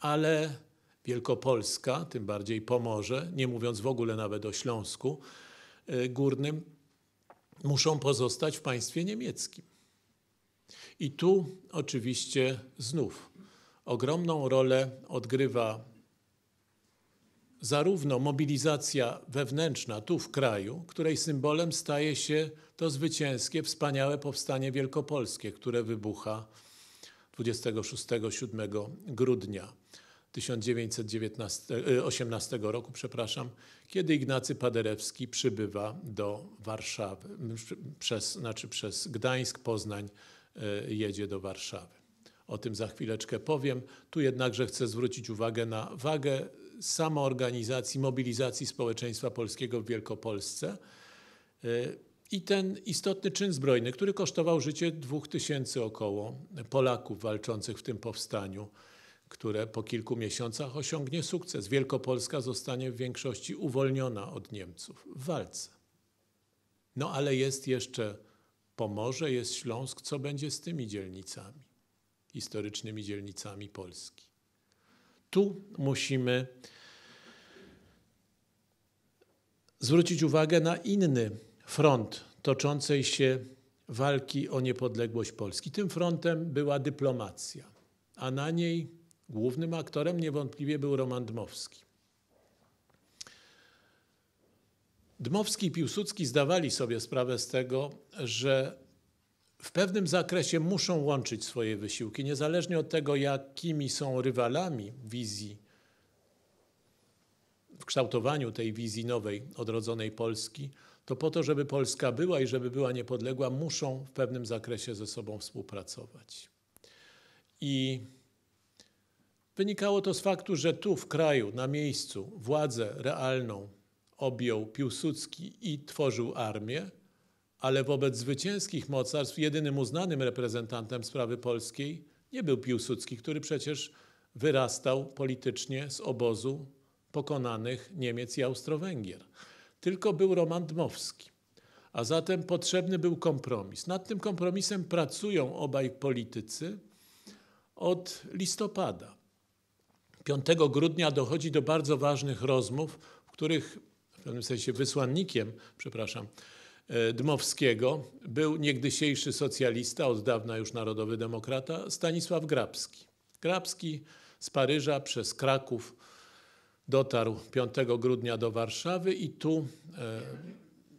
ale Wielkopolska, tym bardziej Pomorze, nie mówiąc w ogóle nawet o Śląsku y, Górnym, muszą pozostać w państwie niemieckim. I tu oczywiście znów ogromną rolę odgrywa zarówno mobilizacja wewnętrzna tu w kraju, której symbolem staje się to zwycięskie, wspaniałe powstanie wielkopolskie, które wybucha 26-7 grudnia 1918 e, roku, przepraszam, kiedy Ignacy Paderewski przybywa do Warszawy, przez, znaczy przez Gdańsk, Poznań e, jedzie do Warszawy. O tym za chwileczkę powiem. Tu jednakże chcę zwrócić uwagę na wagę samoorganizacji, mobilizacji społeczeństwa polskiego w Wielkopolsce y, i ten istotny czyn zbrojny, który kosztował życie dwóch tysięcy około Polaków walczących w tym powstaniu, które po kilku miesiącach osiągnie sukces. Wielkopolska zostanie w większości uwolniona od Niemców w walce. No ale jest jeszcze Pomorze, jest Śląsk, co będzie z tymi dzielnicami? historycznymi dzielnicami Polski. Tu musimy zwrócić uwagę na inny front toczącej się walki o niepodległość Polski. Tym frontem była dyplomacja, a na niej głównym aktorem niewątpliwie był Roman Dmowski. Dmowski i Piłsudski zdawali sobie sprawę z tego, że w pewnym zakresie muszą łączyć swoje wysiłki, niezależnie od tego, jakimi są rywalami wizji w kształtowaniu tej wizji nowej, odrodzonej Polski, to po to, żeby Polska była i żeby była niepodległa, muszą w pewnym zakresie ze sobą współpracować. I wynikało to z faktu, że tu w kraju, na miejscu, władzę realną objął Piłsudski i tworzył armię, ale wobec zwycięskich mocarstw jedynym uznanym reprezentantem sprawy polskiej nie był Piłsudski, który przecież wyrastał politycznie z obozu pokonanych Niemiec i Austro-Węgier. Tylko był Roman Dmowski. A zatem potrzebny był kompromis. Nad tym kompromisem pracują obaj politycy od listopada. 5 grudnia dochodzi do bardzo ważnych rozmów, w których w pewnym sensie wysłannikiem, przepraszam, E, Dmowskiego był niegdysiejszy socjalista, od dawna już narodowy demokrata, Stanisław Grabski. Grabski z Paryża przez Kraków dotarł 5 grudnia do Warszawy i tu e,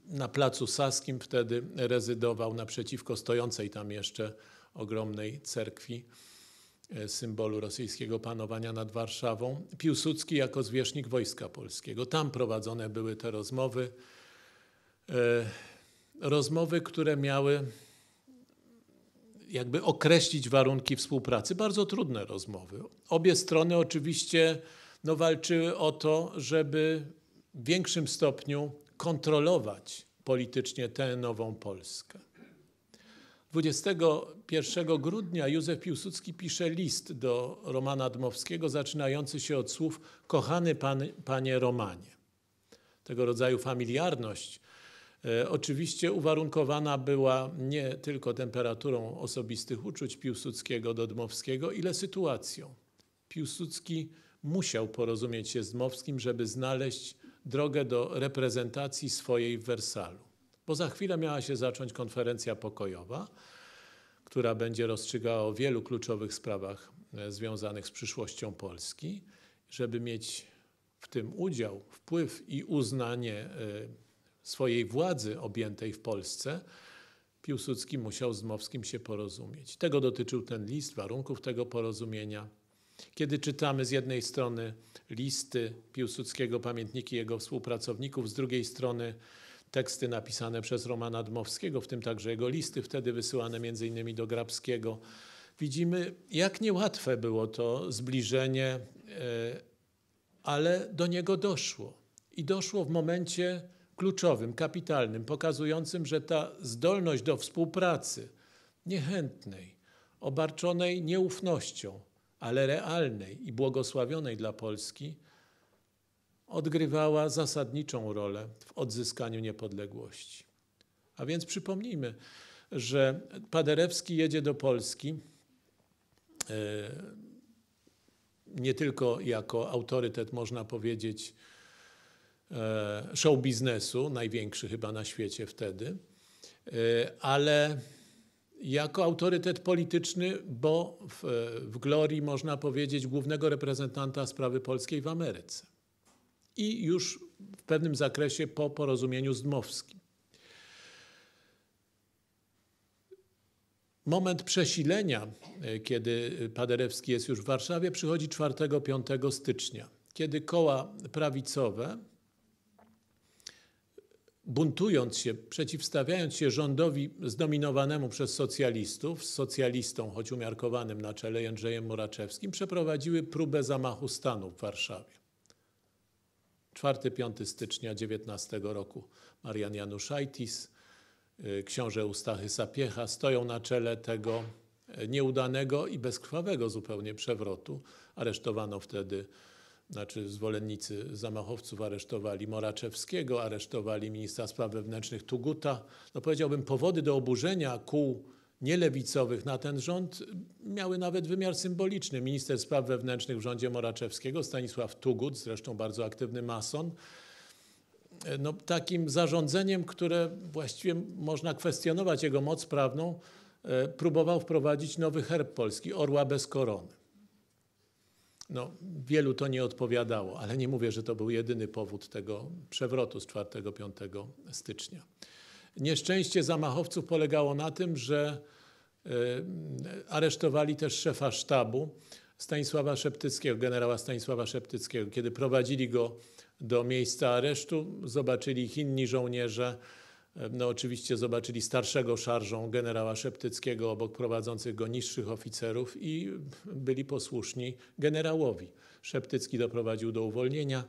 na Placu Saskim wtedy rezydował naprzeciwko stojącej tam jeszcze ogromnej cerkwi e, symbolu rosyjskiego panowania nad Warszawą, Piłsudski jako zwierzchnik Wojska Polskiego. Tam prowadzone były te rozmowy rozmowy, które miały jakby określić warunki współpracy. Bardzo trudne rozmowy. Obie strony oczywiście no, walczyły o to, żeby w większym stopniu kontrolować politycznie tę nową Polskę. 21 grudnia Józef Piłsudski pisze list do Romana Dmowskiego, zaczynający się od słów Kochany pan, Panie Romanie. Tego rodzaju familiarność E, oczywiście uwarunkowana była nie tylko temperaturą osobistych uczuć Piłsudskiego do Dmowskiego, ile sytuacją. Piłsudski musiał porozumieć się z Dmowskim, żeby znaleźć drogę do reprezentacji swojej w Wersalu. Bo za chwilę miała się zacząć konferencja pokojowa, która będzie rozstrzygała o wielu kluczowych sprawach e, związanych z przyszłością Polski. Żeby mieć w tym udział, wpływ i uznanie e, swojej władzy objętej w Polsce, Piłsudski musiał z Mowskim się porozumieć. Tego dotyczył ten list, warunków tego porozumienia. Kiedy czytamy z jednej strony listy Piłsudskiego, pamiętniki jego współpracowników, z drugiej strony teksty napisane przez Romana Dmowskiego, w tym także jego listy, wtedy wysyłane m.in. do Grabskiego, widzimy, jak niełatwe było to zbliżenie, e, ale do niego doszło. I doszło w momencie, kluczowym, kapitalnym, pokazującym, że ta zdolność do współpracy, niechętnej, obarczonej nieufnością, ale realnej i błogosławionej dla Polski, odgrywała zasadniczą rolę w odzyskaniu niepodległości. A więc przypomnijmy, że Paderewski jedzie do Polski e, nie tylko jako autorytet, można powiedzieć, E, show biznesu, największy chyba na świecie wtedy, e, ale jako autorytet polityczny, bo w, e, w glorii można powiedzieć głównego reprezentanta sprawy polskiej w Ameryce. I już w pewnym zakresie po porozumieniu z Dmowskim. Moment przesilenia, kiedy Paderewski jest już w Warszawie, przychodzi 4-5 stycznia, kiedy koła prawicowe buntując się, przeciwstawiając się rządowi zdominowanemu przez socjalistów, z socjalistą, choć umiarkowanym na czele Jędrzejem Moraczewskim, przeprowadziły próbę zamachu stanu w Warszawie. 4-5 stycznia 19 roku Marian Januszajtis, y, książę Ustachy Sapiecha stoją na czele tego y, nieudanego i bezkrwawego zupełnie przewrotu. Aresztowano wtedy znaczy zwolennicy zamachowców aresztowali Moraczewskiego, aresztowali ministra spraw wewnętrznych Tuguta. No powiedziałbym, powody do oburzenia kół nielewicowych na ten rząd miały nawet wymiar symboliczny. Minister spraw wewnętrznych w rządzie Moraczewskiego, Stanisław Tugut, zresztą bardzo aktywny mason, no, takim zarządzeniem, które właściwie można kwestionować jego moc prawną, e, próbował wprowadzić nowy herb polski, orła bez korony. No, wielu to nie odpowiadało, ale nie mówię, że to był jedyny powód tego przewrotu z 4-5 stycznia. Nieszczęście zamachowców polegało na tym, że y, aresztowali też szefa sztabu Stanisława Szeptyckiego, generała Stanisława Szeptyckiego. Kiedy prowadzili go do miejsca aresztu, zobaczyli ich inni żołnierze, no, oczywiście zobaczyli starszego szarżą generała Szeptyckiego obok prowadzących go niższych oficerów i byli posłuszni generałowi. Szeptycki doprowadził do uwolnienia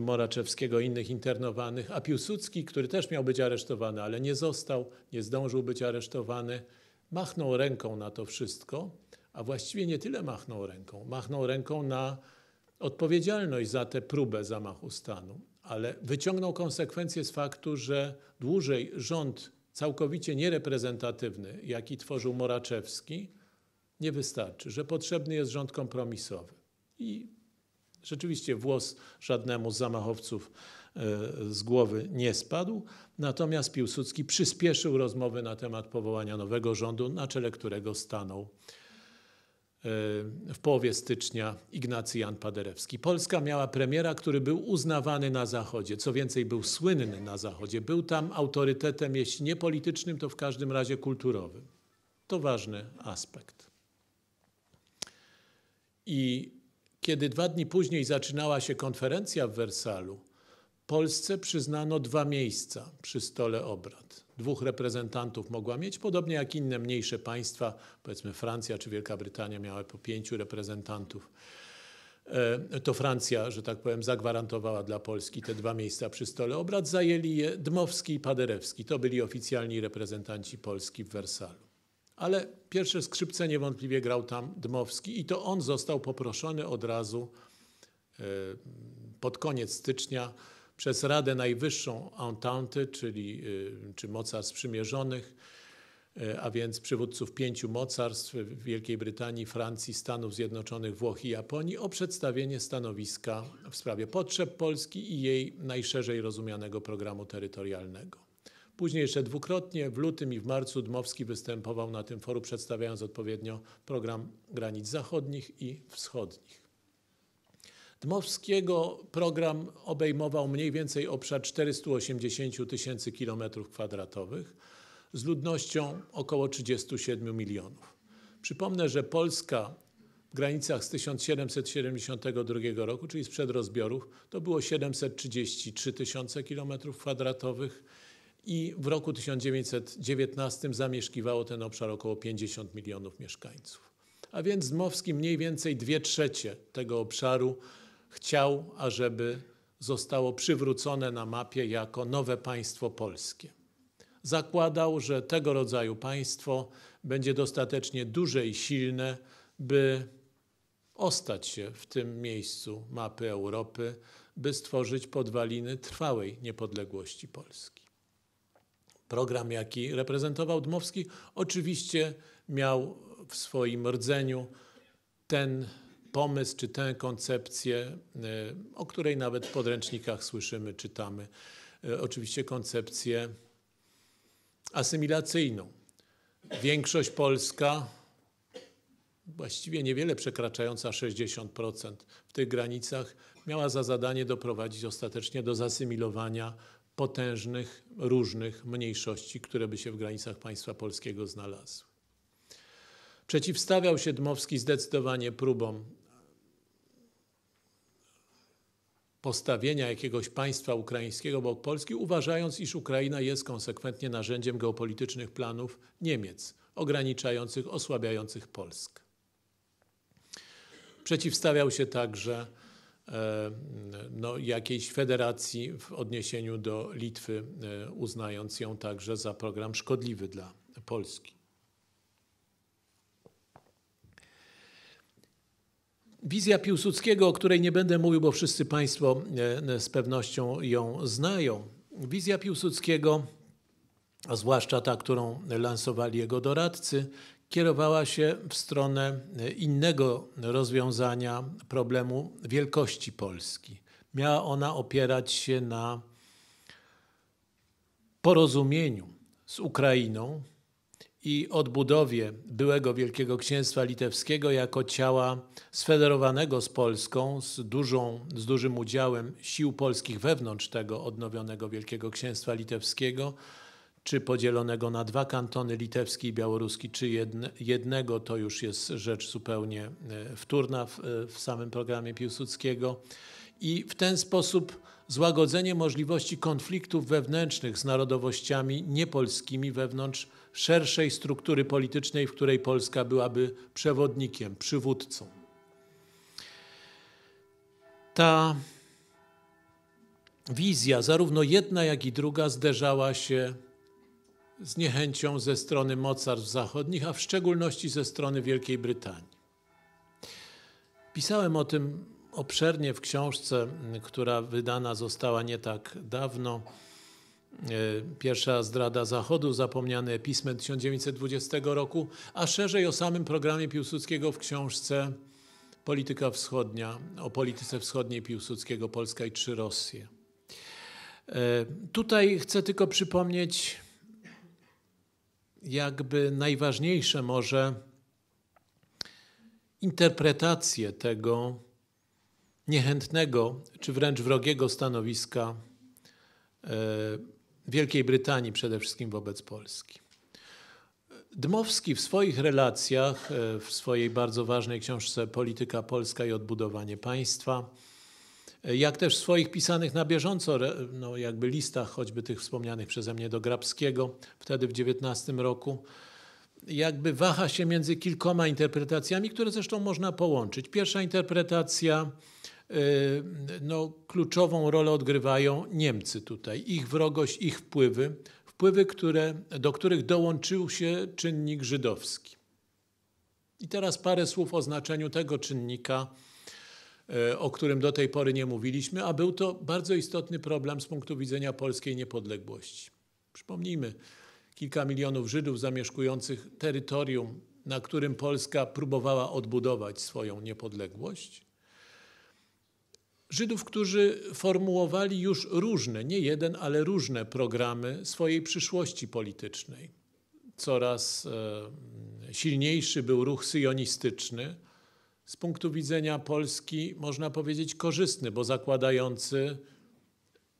Moraczewskiego i innych internowanych, a Piłsudski, który też miał być aresztowany, ale nie został, nie zdążył być aresztowany, machnął ręką na to wszystko, a właściwie nie tyle machnął ręką, machnął ręką na odpowiedzialność za tę próbę zamachu stanu ale wyciągnął konsekwencje z faktu, że dłużej rząd całkowicie niereprezentatywny, jaki tworzył Moraczewski, nie wystarczy, że potrzebny jest rząd kompromisowy. I rzeczywiście włos żadnemu z zamachowców e, z głowy nie spadł, natomiast Piłsudski przyspieszył rozmowy na temat powołania nowego rządu, na czele którego stanął w połowie stycznia Ignacy Jan Paderewski. Polska miała premiera, który był uznawany na Zachodzie, co więcej był słynny na Zachodzie. Był tam autorytetem, jeśli nie politycznym, to w każdym razie kulturowym. To ważny aspekt. I kiedy dwa dni później zaczynała się konferencja w Wersalu, Polsce przyznano dwa miejsca przy stole obrad. Dwóch reprezentantów mogła mieć, podobnie jak inne mniejsze państwa, powiedzmy Francja czy Wielka Brytania miały po pięciu reprezentantów. E, to Francja, że tak powiem, zagwarantowała dla Polski te dwa miejsca przy stole obrad. Zajęli je Dmowski i Paderewski. To byli oficjalni reprezentanci Polski w Wersalu. Ale pierwsze skrzypce niewątpliwie grał tam Dmowski i to on został poproszony od razu e, pod koniec stycznia przez Radę Najwyższą Entente, czyli y, czy mocarstw Przymierzonych, y, a więc przywódców pięciu mocarstw Wielkiej Brytanii, Francji, Stanów Zjednoczonych, Włoch i Japonii o przedstawienie stanowiska w sprawie potrzeb Polski i jej najszerzej rozumianego programu terytorialnego. Później jeszcze dwukrotnie w lutym i w marcu Dmowski występował na tym forum przedstawiając odpowiednio program granic zachodnich i wschodnich. Dmowskiego program obejmował mniej więcej obszar 480 tysięcy kilometrów kwadratowych z ludnością około 37 milionów. Przypomnę, że Polska w granicach z 1772 roku, czyli sprzed rozbiorów, to było 733 tysiące kilometrów kwadratowych i w roku 1919 zamieszkiwało ten obszar około 50 milionów mieszkańców. A więc Dmowski mniej więcej dwie trzecie tego obszaru chciał, ażeby zostało przywrócone na mapie jako nowe państwo polskie. Zakładał, że tego rodzaju państwo będzie dostatecznie duże i silne, by ostać się w tym miejscu mapy Europy, by stworzyć podwaliny trwałej niepodległości Polski. Program, jaki reprezentował Dmowski, oczywiście miał w swoim rdzeniu ten pomysł, czy tę koncepcję, e, o której nawet w podręcznikach słyszymy, czytamy. E, oczywiście koncepcję asymilacyjną. Większość polska, właściwie niewiele przekraczająca 60% w tych granicach, miała za zadanie doprowadzić ostatecznie do zasymilowania potężnych, różnych mniejszości, które by się w granicach państwa polskiego znalazły. Przeciwstawiał się Dmowski zdecydowanie próbom postawienia jakiegoś państwa ukraińskiego obok Polski, uważając, iż Ukraina jest konsekwentnie narzędziem geopolitycznych planów Niemiec, ograniczających, osłabiających Polskę. Przeciwstawiał się także e, no, jakiejś federacji w odniesieniu do Litwy, e, uznając ją także za program szkodliwy dla Polski. Wizja Piłsudskiego, o której nie będę mówił, bo wszyscy Państwo e, z pewnością ją znają. Wizja Piłsudskiego, a zwłaszcza ta, którą lansowali jego doradcy, kierowała się w stronę e, innego rozwiązania problemu wielkości Polski. Miała ona opierać się na porozumieniu z Ukrainą, i odbudowie byłego Wielkiego Księstwa Litewskiego jako ciała sfederowanego z Polską, z, dużą, z dużym udziałem sił polskich wewnątrz tego odnowionego Wielkiego Księstwa Litewskiego, czy podzielonego na dwa kantony litewski i białoruski, czy jedne, jednego, to już jest rzecz zupełnie e, wtórna w, e, w samym programie Piłsudskiego. I w ten sposób złagodzenie możliwości konfliktów wewnętrznych z narodowościami niepolskimi wewnątrz szerszej struktury politycznej, w której Polska byłaby przewodnikiem, przywódcą. Ta wizja, zarówno jedna, jak i druga, zderzała się z niechęcią ze strony mocarstw zachodnich, a w szczególności ze strony Wielkiej Brytanii. Pisałem o tym obszernie w książce, która wydana została nie tak dawno. E, pierwsza zdrada Zachodu, zapomniane pismem 1920 roku, a szerzej o samym programie Piłsudskiego w książce Polityka Wschodnia, o polityce wschodniej Piłsudskiego, Polska i trzy Rosje. E, tutaj chcę tylko przypomnieć jakby najważniejsze może interpretacje tego niechętnego czy wręcz wrogiego stanowiska e, Wielkiej Brytanii przede wszystkim wobec Polski. Dmowski w swoich relacjach, e, w swojej bardzo ważnej książce Polityka Polska i odbudowanie państwa, e, jak też w swoich pisanych na bieżąco, no jakby listach, choćby tych wspomnianych przeze mnie do Grabskiego, wtedy w XIX roku, jakby waha się między kilkoma interpretacjami, które zresztą można połączyć. Pierwsza interpretacja no, kluczową rolę odgrywają Niemcy tutaj, ich wrogość, ich wpływy, wpływy, które, do których dołączył się czynnik żydowski. I teraz parę słów o znaczeniu tego czynnika, e, o którym do tej pory nie mówiliśmy, a był to bardzo istotny problem z punktu widzenia polskiej niepodległości. Przypomnijmy, kilka milionów Żydów zamieszkujących terytorium, na którym Polska próbowała odbudować swoją niepodległość Żydów, którzy formułowali już różne, nie jeden, ale różne programy swojej przyszłości politycznej. Coraz e, silniejszy był ruch syjonistyczny. Z punktu widzenia Polski można powiedzieć korzystny, bo zakładający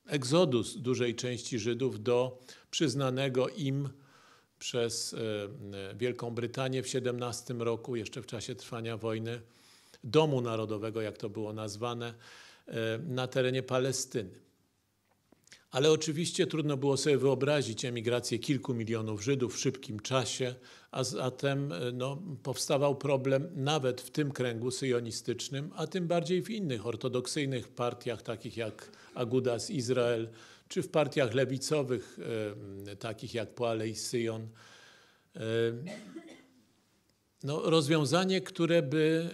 egzodus dużej części Żydów do przyznanego im przez e, e, Wielką Brytanię w 17 roku, jeszcze w czasie trwania wojny, Domu Narodowego, jak to było nazwane. E, na terenie Palestyny. Ale oczywiście trudno było sobie wyobrazić emigrację kilku milionów Żydów w szybkim czasie, a zatem e, no, powstawał problem nawet w tym kręgu syjonistycznym, a tym bardziej w innych ortodoksyjnych partiach, takich jak Agudas Izrael, czy w partiach lewicowych, e, takich jak Poalej Syjon no, rozwiązanie, które by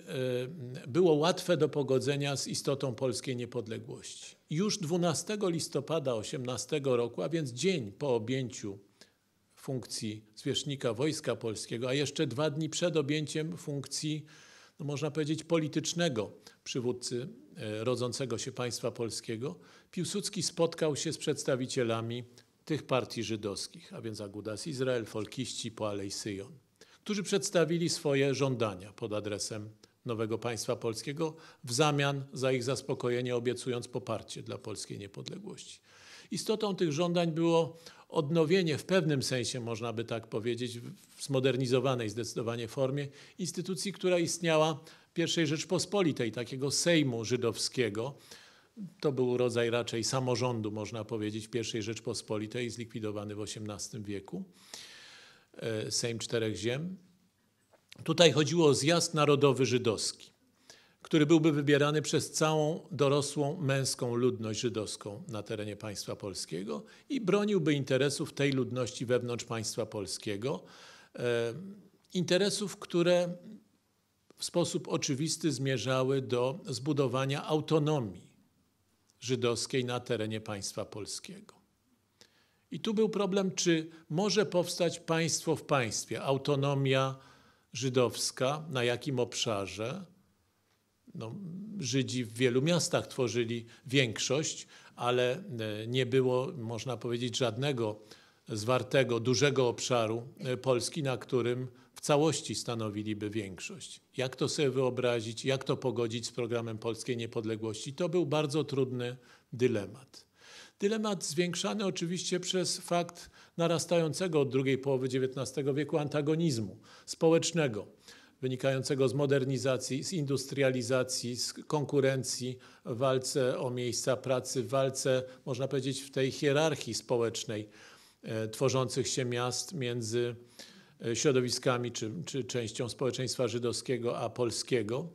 e, było łatwe do pogodzenia z istotą polskiej niepodległości. Już 12 listopada 18 roku, a więc dzień po objęciu funkcji zwierzchnika Wojska Polskiego, a jeszcze dwa dni przed objęciem funkcji, no, można powiedzieć, politycznego przywódcy e, rodzącego się państwa polskiego, Piłsudski spotkał się z przedstawicielami tych partii żydowskich, a więc Agudas Izrael, Folkiści, Poalej Syjon którzy przedstawili swoje żądania pod adresem nowego państwa polskiego w zamian za ich zaspokojenie, obiecując poparcie dla polskiej niepodległości. Istotą tych żądań było odnowienie w pewnym sensie, można by tak powiedzieć, w zmodernizowanej zdecydowanie formie instytucji, która istniała I Rzeczpospolitej, takiego Sejmu Żydowskiego. To był rodzaj raczej samorządu, można powiedzieć, I Rzeczpospolitej, zlikwidowany w XVIII wieku. E, Sejm Czterech Ziem. Tutaj chodziło o zjazd narodowy żydowski, który byłby wybierany przez całą dorosłą męską ludność żydowską na terenie państwa polskiego i broniłby interesów tej ludności wewnątrz państwa polskiego, e, interesów, które w sposób oczywisty zmierzały do zbudowania autonomii żydowskiej na terenie państwa polskiego. I tu był problem, czy może powstać państwo w państwie, autonomia żydowska, na jakim obszarze. No, Żydzi w wielu miastach tworzyli większość, ale e, nie było, można powiedzieć, żadnego zwartego, dużego obszaru e, Polski, na którym w całości stanowiliby większość. Jak to sobie wyobrazić, jak to pogodzić z programem polskiej niepodległości? To był bardzo trudny dylemat. Dylemat zwiększany oczywiście przez fakt narastającego od drugiej połowy XIX wieku antagonizmu społecznego wynikającego z modernizacji, z industrializacji, z konkurencji, w walce o miejsca pracy, w walce, można powiedzieć, w tej hierarchii społecznej e, tworzących się miast między e, środowiskami czy, czy częścią społeczeństwa żydowskiego a polskiego.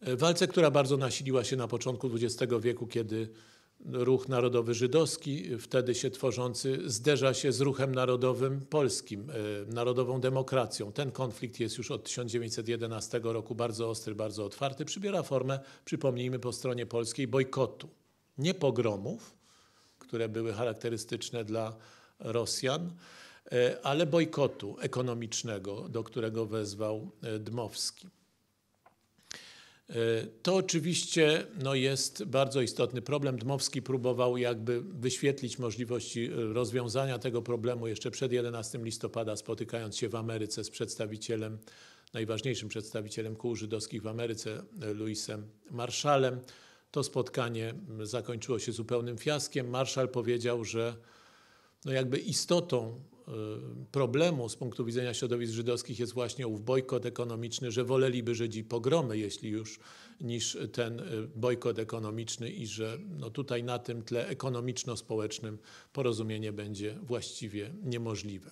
E, walce, która bardzo nasiliła się na początku XX wieku, kiedy ruch narodowy żydowski, wtedy się tworzący, zderza się z ruchem narodowym polskim, e, narodową demokracją. Ten konflikt jest już od 1911 roku bardzo ostry, bardzo otwarty. Przybiera formę, przypomnijmy, po stronie polskiej bojkotu. Nie pogromów, które były charakterystyczne dla Rosjan, e, ale bojkotu ekonomicznego, do którego wezwał e, Dmowski. To oczywiście no, jest bardzo istotny problem. Dmowski próbował jakby wyświetlić możliwości e, rozwiązania tego problemu jeszcze przed 11 listopada, spotykając się w Ameryce z przedstawicielem, najważniejszym przedstawicielem kół żydowskich w Ameryce, e, Louisem Marszalem. To spotkanie zakończyło się zupełnym fiaskiem. Marszal powiedział, że no jakby istotą Y, problemu z punktu widzenia środowisk żydowskich jest właśnie ów bojkot ekonomiczny, że woleliby Żydzi pogromy, jeśli już, niż ten y, bojkot ekonomiczny i że no tutaj na tym tle ekonomiczno-społecznym porozumienie będzie właściwie niemożliwe.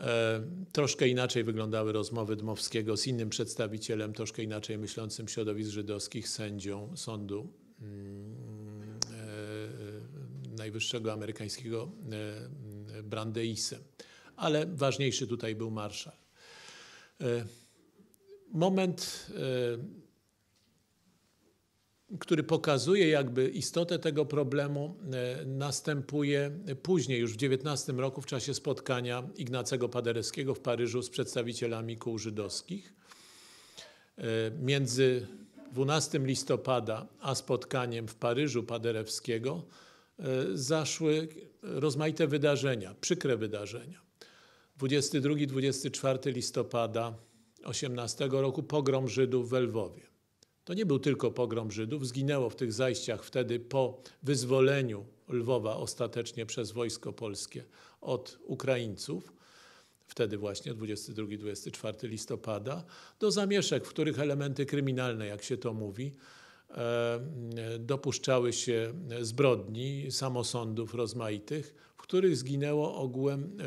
E, troszkę inaczej wyglądały rozmowy Dmowskiego z innym przedstawicielem, troszkę inaczej myślącym środowisk żydowskich, sędzią sądu mm, e, e, Najwyższego Amerykańskiego Brandeisem. Ale ważniejszy tutaj był marszał. E, moment, e, który pokazuje jakby istotę tego problemu, e, następuje później, już w XIX roku, w czasie spotkania Ignacego Paderewskiego w Paryżu z przedstawicielami kół żydowskich. Między 12 listopada a spotkaniem w Paryżu Paderewskiego zaszły rozmaite wydarzenia, przykre wydarzenia. 22-24 listopada 18 roku pogrom Żydów w Lwowie. To nie był tylko pogrom Żydów, zginęło w tych zajściach wtedy po wyzwoleniu Lwowa ostatecznie przez wojsko polskie od Ukraińców, wtedy właśnie 22-24 listopada, do zamieszek, w których elementy kryminalne, jak się to mówi, E, dopuszczały się zbrodni, samosądów rozmaitych, w których zginęło ogółem e,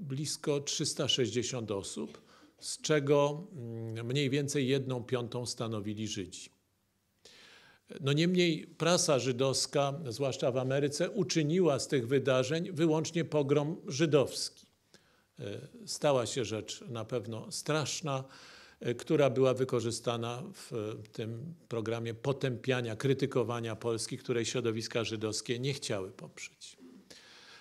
blisko 360 osób, z czego mm, mniej więcej jedną piątą stanowili Żydzi. No niemniej prasa żydowska, zwłaszcza w Ameryce, uczyniła z tych wydarzeń wyłącznie pogrom żydowski. E, stała się rzecz na pewno straszna. E, która była wykorzystana e, w tym programie potępiania, krytykowania Polski, której środowiska żydowskie nie chciały poprzeć.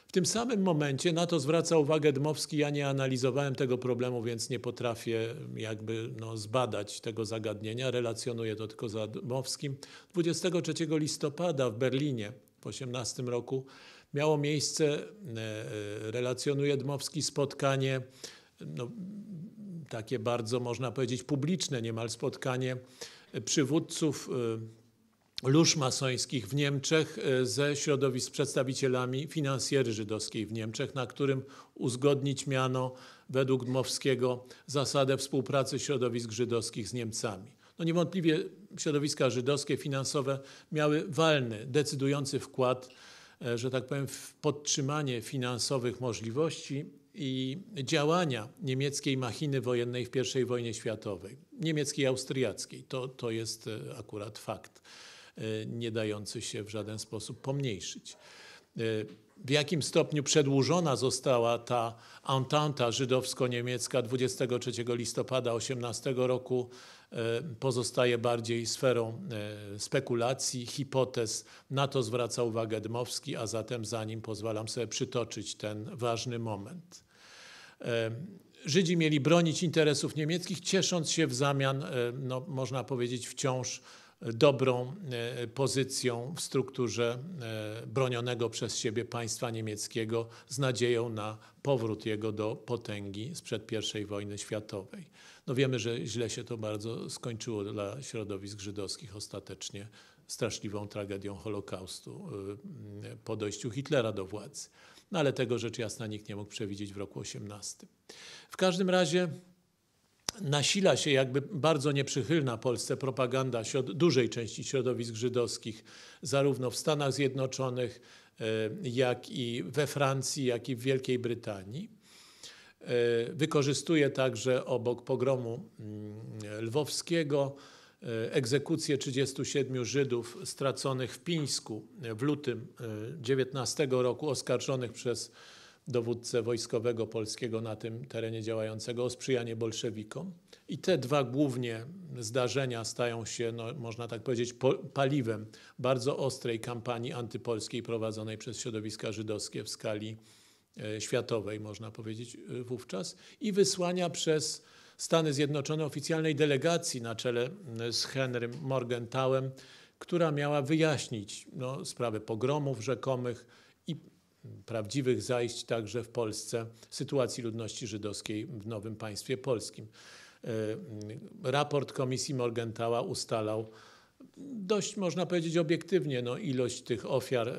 W tym samym momencie na to zwraca uwagę Dmowski. Ja nie analizowałem tego problemu, więc nie potrafię jakby no, zbadać tego zagadnienia. Relacjonuję to tylko za Dmowskim. 23 listopada w Berlinie w 18 roku miało miejsce, e, relacjonuje Dmowski, spotkanie no, takie bardzo, można powiedzieć, publiczne niemal spotkanie e, przywódców e, lóż masońskich w Niemczech e, ze środowisk przedstawicielami finansjery żydowskiej w Niemczech, na którym uzgodnić miano według Dmowskiego zasadę współpracy środowisk żydowskich z Niemcami. No niewątpliwie środowiska żydowskie finansowe miały walny, decydujący wkład, że tak powiem, w podtrzymanie finansowych możliwości i działania niemieckiej machiny wojennej w I wojnie światowej, niemieckiej austriackiej. To, to jest e, akurat fakt, e, nie dający się w żaden sposób pomniejszyć. E, w jakim stopniu przedłużona została ta antanta żydowsko-niemiecka 23 listopada 18 roku E, pozostaje bardziej sferą e, spekulacji, hipotez. Na to zwraca uwagę Dmowski, a zatem za nim pozwalam sobie przytoczyć ten ważny moment. E, Żydzi mieli bronić interesów niemieckich, ciesząc się w zamian, no, można powiedzieć, wciąż dobrą pozycją w strukturze bronionego przez siebie państwa niemieckiego z nadzieją na powrót jego do potęgi sprzed I wojny światowej. No wiemy, że źle się to bardzo skończyło dla środowisk żydowskich ostatecznie straszliwą tragedią Holokaustu y, po dojściu Hitlera do władzy. No ale tego rzecz jasna nikt nie mógł przewidzieć w roku 18. W każdym razie nasila się jakby bardzo nieprzychylna Polsce propaganda dużej części środowisk żydowskich, zarówno w Stanach Zjednoczonych, y, jak i we Francji, jak i w Wielkiej Brytanii. E, wykorzystuje także obok pogromu mm, lwowskiego e, egzekucję 37 Żydów straconych w Pińsku w lutym 19 e, roku, oskarżonych przez dowódcę wojskowego polskiego na tym terenie działającego o sprzyjanie bolszewikom. I te dwa głównie zdarzenia stają się, no, można tak powiedzieć, paliwem bardzo ostrej kampanii antypolskiej prowadzonej przez środowiska żydowskie w skali E, światowej, można powiedzieć e, wówczas, i wysłania przez Stany Zjednoczone oficjalnej delegacji na czele z Henrym Morgenthauem, która miała wyjaśnić no, sprawę pogromów rzekomych i prawdziwych zajść także w Polsce sytuacji ludności żydowskiej w nowym państwie polskim. E, raport komisji Morgentała ustalał dość, można powiedzieć, obiektywnie no, ilość tych ofiar.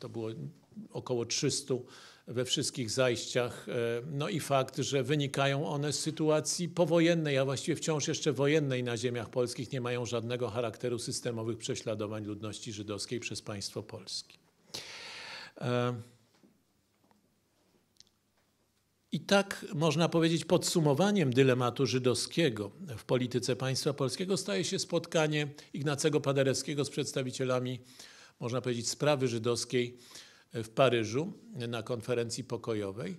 To było około 300 we wszystkich zajściach. E, no i fakt, że wynikają one z sytuacji powojennej, a właściwie wciąż jeszcze wojennej na ziemiach polskich, nie mają żadnego charakteru systemowych prześladowań ludności żydowskiej przez państwo polskie. E, I tak można powiedzieć, podsumowaniem dylematu żydowskiego w polityce państwa polskiego staje się spotkanie Ignacego Paderewskiego z przedstawicielami, można powiedzieć, sprawy żydowskiej w Paryżu na konferencji pokojowej,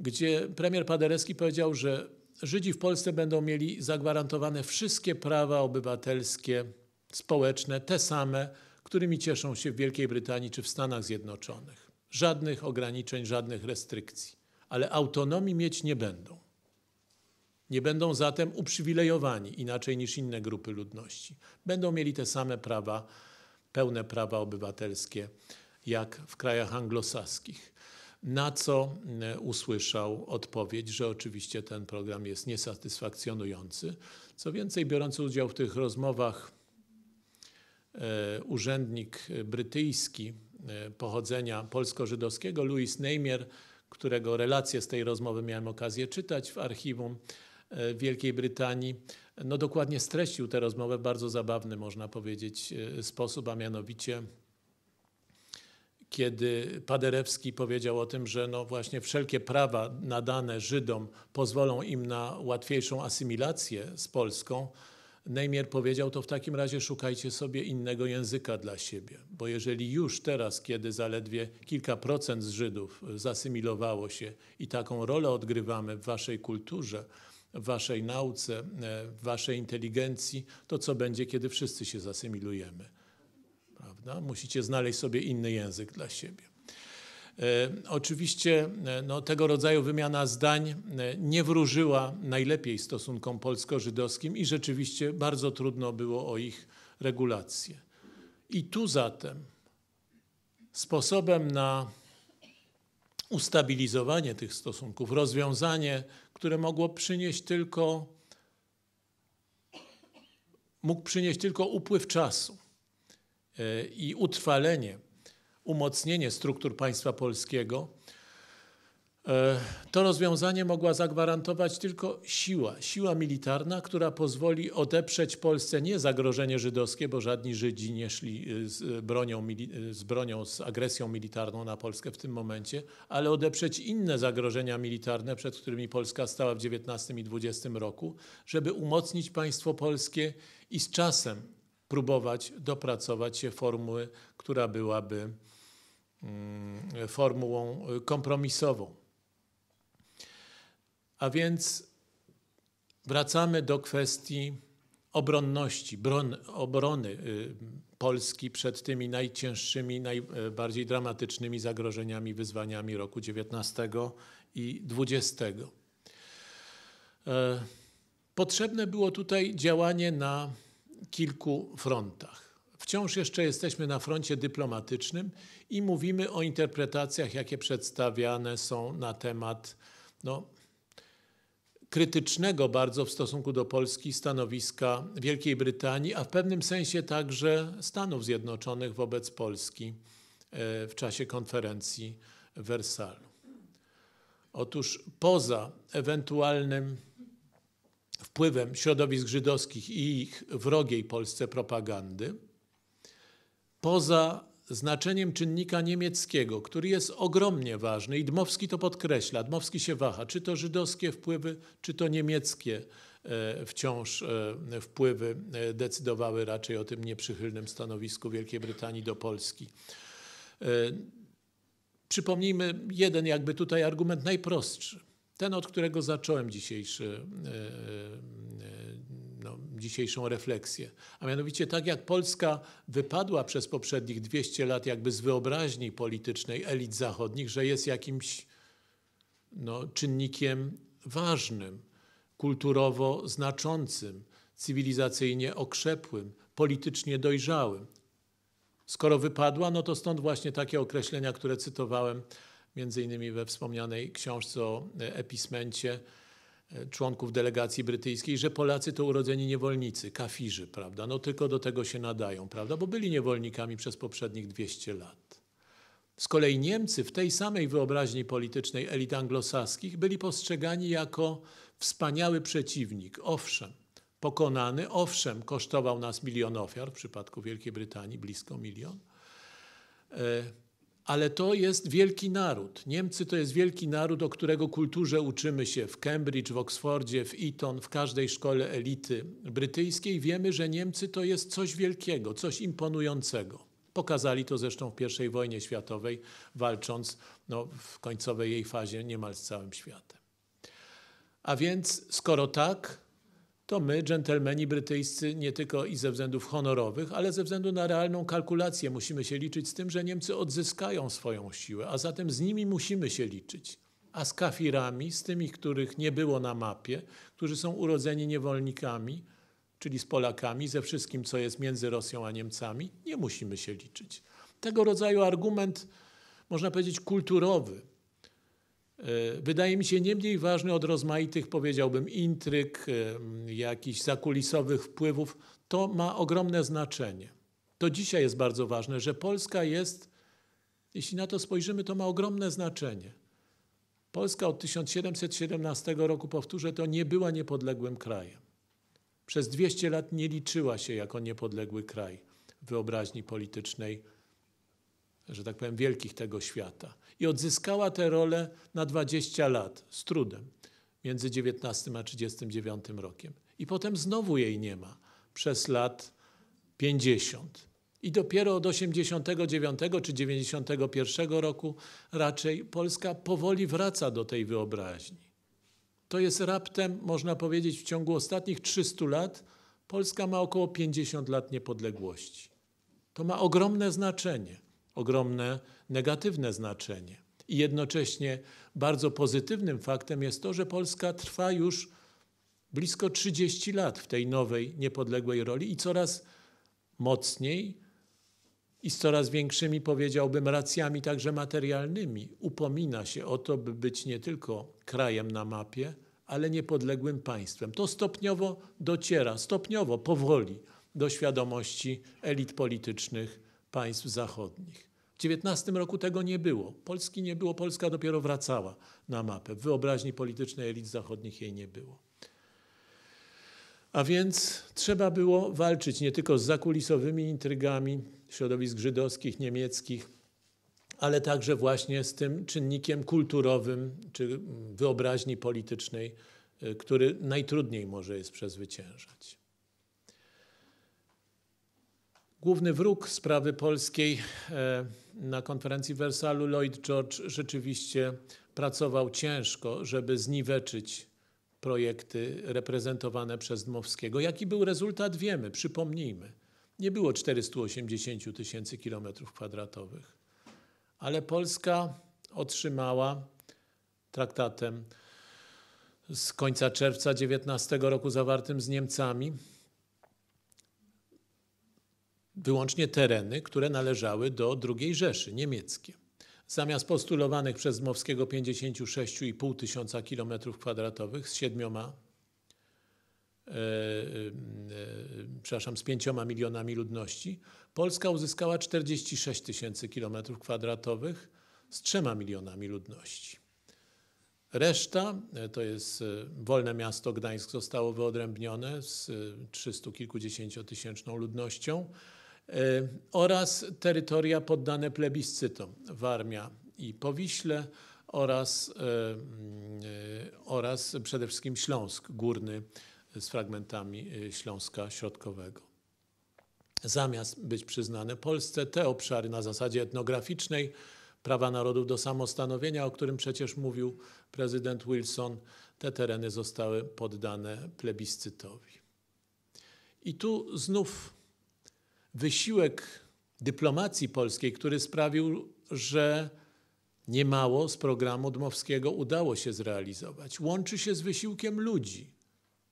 gdzie premier Paderewski powiedział, że Żydzi w Polsce będą mieli zagwarantowane wszystkie prawa obywatelskie, społeczne, te same, którymi cieszą się w Wielkiej Brytanii czy w Stanach Zjednoczonych. Żadnych ograniczeń, żadnych restrykcji, ale autonomii mieć nie będą. Nie będą zatem uprzywilejowani inaczej niż inne grupy ludności. Będą mieli te same prawa, pełne prawa obywatelskie jak w krajach anglosaskich. Na co e, usłyszał odpowiedź, że oczywiście ten program jest niesatysfakcjonujący. Co więcej, biorący udział w tych rozmowach e, urzędnik brytyjski e, pochodzenia polsko-żydowskiego, Louis Neymier, którego relacje z tej rozmowy miałem okazję czytać w archiwum Wielkiej Brytanii, no dokładnie streścił tę rozmowę w bardzo zabawny, można powiedzieć, sposób, a mianowicie kiedy Paderewski powiedział o tym, że no właśnie wszelkie prawa nadane Żydom pozwolą im na łatwiejszą asymilację z Polską, Neymier powiedział to w takim razie szukajcie sobie innego języka dla siebie, bo jeżeli już teraz, kiedy zaledwie kilka procent z Żydów zasymilowało się i taką rolę odgrywamy w waszej kulturze, w waszej nauce, e, w waszej inteligencji, to co będzie, kiedy wszyscy się zasymilujemy? Prawda? Musicie znaleźć sobie inny język dla siebie. E, oczywiście e, no, tego rodzaju wymiana zdań e, nie wróżyła najlepiej stosunkom polsko-żydowskim i rzeczywiście bardzo trudno było o ich regulację. I tu zatem sposobem na ustabilizowanie tych stosunków, rozwiązanie, które mogło przynieść tylko mógł przynieść tylko upływ czasu i utrwalenie, umocnienie struktur państwa polskiego, e, to rozwiązanie mogła zagwarantować tylko siła, siła militarna, która pozwoli odeprzeć Polsce nie zagrożenie żydowskie, bo żadni Żydzi nie szli e, z e, bronią, z bronią, z agresją militarną na Polskę w tym momencie, ale odeprzeć inne zagrożenia militarne, przed którymi Polska stała w XIX i XX roku, żeby umocnić państwo polskie i z czasem próbować dopracować się formuły, która byłaby mm, formułą y, kompromisową. A więc wracamy do kwestii obronności, bron, obrony y, Polski przed tymi najcięższymi, najbardziej dramatycznymi zagrożeniami, wyzwaniami roku XIX i XX. E, potrzebne było tutaj działanie na kilku frontach. Wciąż jeszcze jesteśmy na froncie dyplomatycznym i mówimy o interpretacjach, jakie przedstawiane są na temat no, krytycznego bardzo w stosunku do Polski stanowiska Wielkiej Brytanii, a w pewnym sensie także Stanów Zjednoczonych wobec Polski e, w czasie konferencji w Wersalu. Otóż poza ewentualnym wpływem środowisk żydowskich i ich wrogiej Polsce propagandy, poza znaczeniem czynnika niemieckiego, który jest ogromnie ważny i Dmowski to podkreśla, Dmowski się waha, czy to żydowskie wpływy, czy to niemieckie e, wciąż e, wpływy e, decydowały raczej o tym nieprzychylnym stanowisku Wielkiej Brytanii do Polski. Przypomnijmy jeden jakby tutaj argument najprostszy. Ten, od którego zacząłem dzisiejszy, e, e, e, no, dzisiejszą refleksję. A mianowicie tak jak Polska wypadła przez poprzednich 200 lat jakby z wyobraźni politycznej elit zachodnich, że jest jakimś no, czynnikiem ważnym, kulturowo znaczącym, cywilizacyjnie okrzepłym, politycznie dojrzałym. Skoro wypadła, no to stąd właśnie takie określenia, które cytowałem, między innymi we wspomnianej książce o e, epismencie e, członków delegacji brytyjskiej, że Polacy to urodzeni niewolnicy, kafirzy, prawda? No tylko do tego się nadają, prawda? Bo byli niewolnikami przez poprzednich 200 lat. Z kolei Niemcy w tej samej wyobraźni politycznej elit anglosaskich byli postrzegani jako wspaniały przeciwnik. Owszem, pokonany, owszem, kosztował nas milion ofiar, w przypadku Wielkiej Brytanii blisko milion. E, ale to jest wielki naród. Niemcy to jest wielki naród, o którego kulturze uczymy się w Cambridge, w Oksfordzie, w Eton, w każdej szkole elity brytyjskiej. Wiemy, że Niemcy to jest coś wielkiego, coś imponującego. Pokazali to zresztą w I wojnie światowej, walcząc no, w końcowej jej fazie niemal z całym światem. A więc skoro tak, to my, dżentelmeni brytyjscy, nie tylko i ze względów honorowych, ale ze względu na realną kalkulację musimy się liczyć z tym, że Niemcy odzyskają swoją siłę, a zatem z nimi musimy się liczyć. A z kafirami, z tymi, których nie było na mapie, którzy są urodzeni niewolnikami, czyli z Polakami, ze wszystkim, co jest między Rosją a Niemcami, nie musimy się liczyć. Tego rodzaju argument, można powiedzieć, kulturowy, E, wydaje mi się nie mniej ważny od rozmaitych, powiedziałbym, intryg, e, jakichś zakulisowych wpływów. To ma ogromne znaczenie. To dzisiaj jest bardzo ważne, że Polska jest, jeśli na to spojrzymy, to ma ogromne znaczenie. Polska od 1717 roku, powtórzę, to nie była niepodległym krajem. Przez 200 lat nie liczyła się jako niepodległy kraj wyobraźni politycznej, że tak powiem, wielkich tego świata i odzyskała tę rolę na 20 lat z trudem między 19 a 39 rokiem. I potem znowu jej nie ma przez lat 50. I dopiero od 89 czy 91 roku raczej Polska powoli wraca do tej wyobraźni. To jest raptem, można powiedzieć, w ciągu ostatnich 300 lat Polska ma około 50 lat niepodległości. To ma ogromne znaczenie, ogromne negatywne znaczenie. I jednocześnie bardzo pozytywnym faktem jest to, że Polska trwa już blisko 30 lat w tej nowej, niepodległej roli i coraz mocniej i z coraz większymi, powiedziałbym, racjami także materialnymi upomina się o to, by być nie tylko krajem na mapie, ale niepodległym państwem. To stopniowo dociera, stopniowo, powoli do świadomości elit politycznych państw zachodnich. XIX roku tego nie było. Polski nie było, Polska dopiero wracała na mapę. W wyobraźni politycznej elit zachodnich jej nie było. A więc trzeba było walczyć nie tylko z zakulisowymi intrygami środowisk żydowskich, niemieckich, ale także właśnie z tym czynnikiem kulturowym czy wyobraźni politycznej, e, który najtrudniej może jest przezwyciężać. Główny wróg sprawy polskiej e, na konferencji w Wersalu Lloyd George rzeczywiście pracował ciężko, żeby zniweczyć projekty reprezentowane przez Dmowskiego. Jaki był rezultat wiemy, przypomnijmy. Nie było 480 tysięcy kilometrów kwadratowych, ale Polska otrzymała traktatem z końca czerwca 19 roku zawartym z Niemcami wyłącznie tereny, które należały do II Rzeszy niemieckiej. Zamiast postulowanych przez Mowskiego 56,5 tysiąca kilometrów kwadratowych z siedmioma, e, e, e, przepraszam, z pięcioma milionami ludności, Polska uzyskała 46 tysięcy kilometrów kwadratowych z trzema milionami ludności. Reszta, to jest wolne miasto Gdańsk, zostało wyodrębnione z 300 kilkudziesięciotysięczną ludnością. Y, oraz terytoria poddane plebiscytom Warmia i Powiśle oraz, y, y, oraz przede wszystkim Śląsk Górny z fragmentami Śląska Środkowego. Zamiast być przyznane Polsce, te obszary na zasadzie etnograficznej prawa narodów do samostanowienia, o którym przecież mówił prezydent Wilson, te tereny zostały poddane plebiscytowi. I tu znów wysiłek dyplomacji polskiej, który sprawił, że niemało z programu Dmowskiego udało się zrealizować. Łączy się z wysiłkiem ludzi,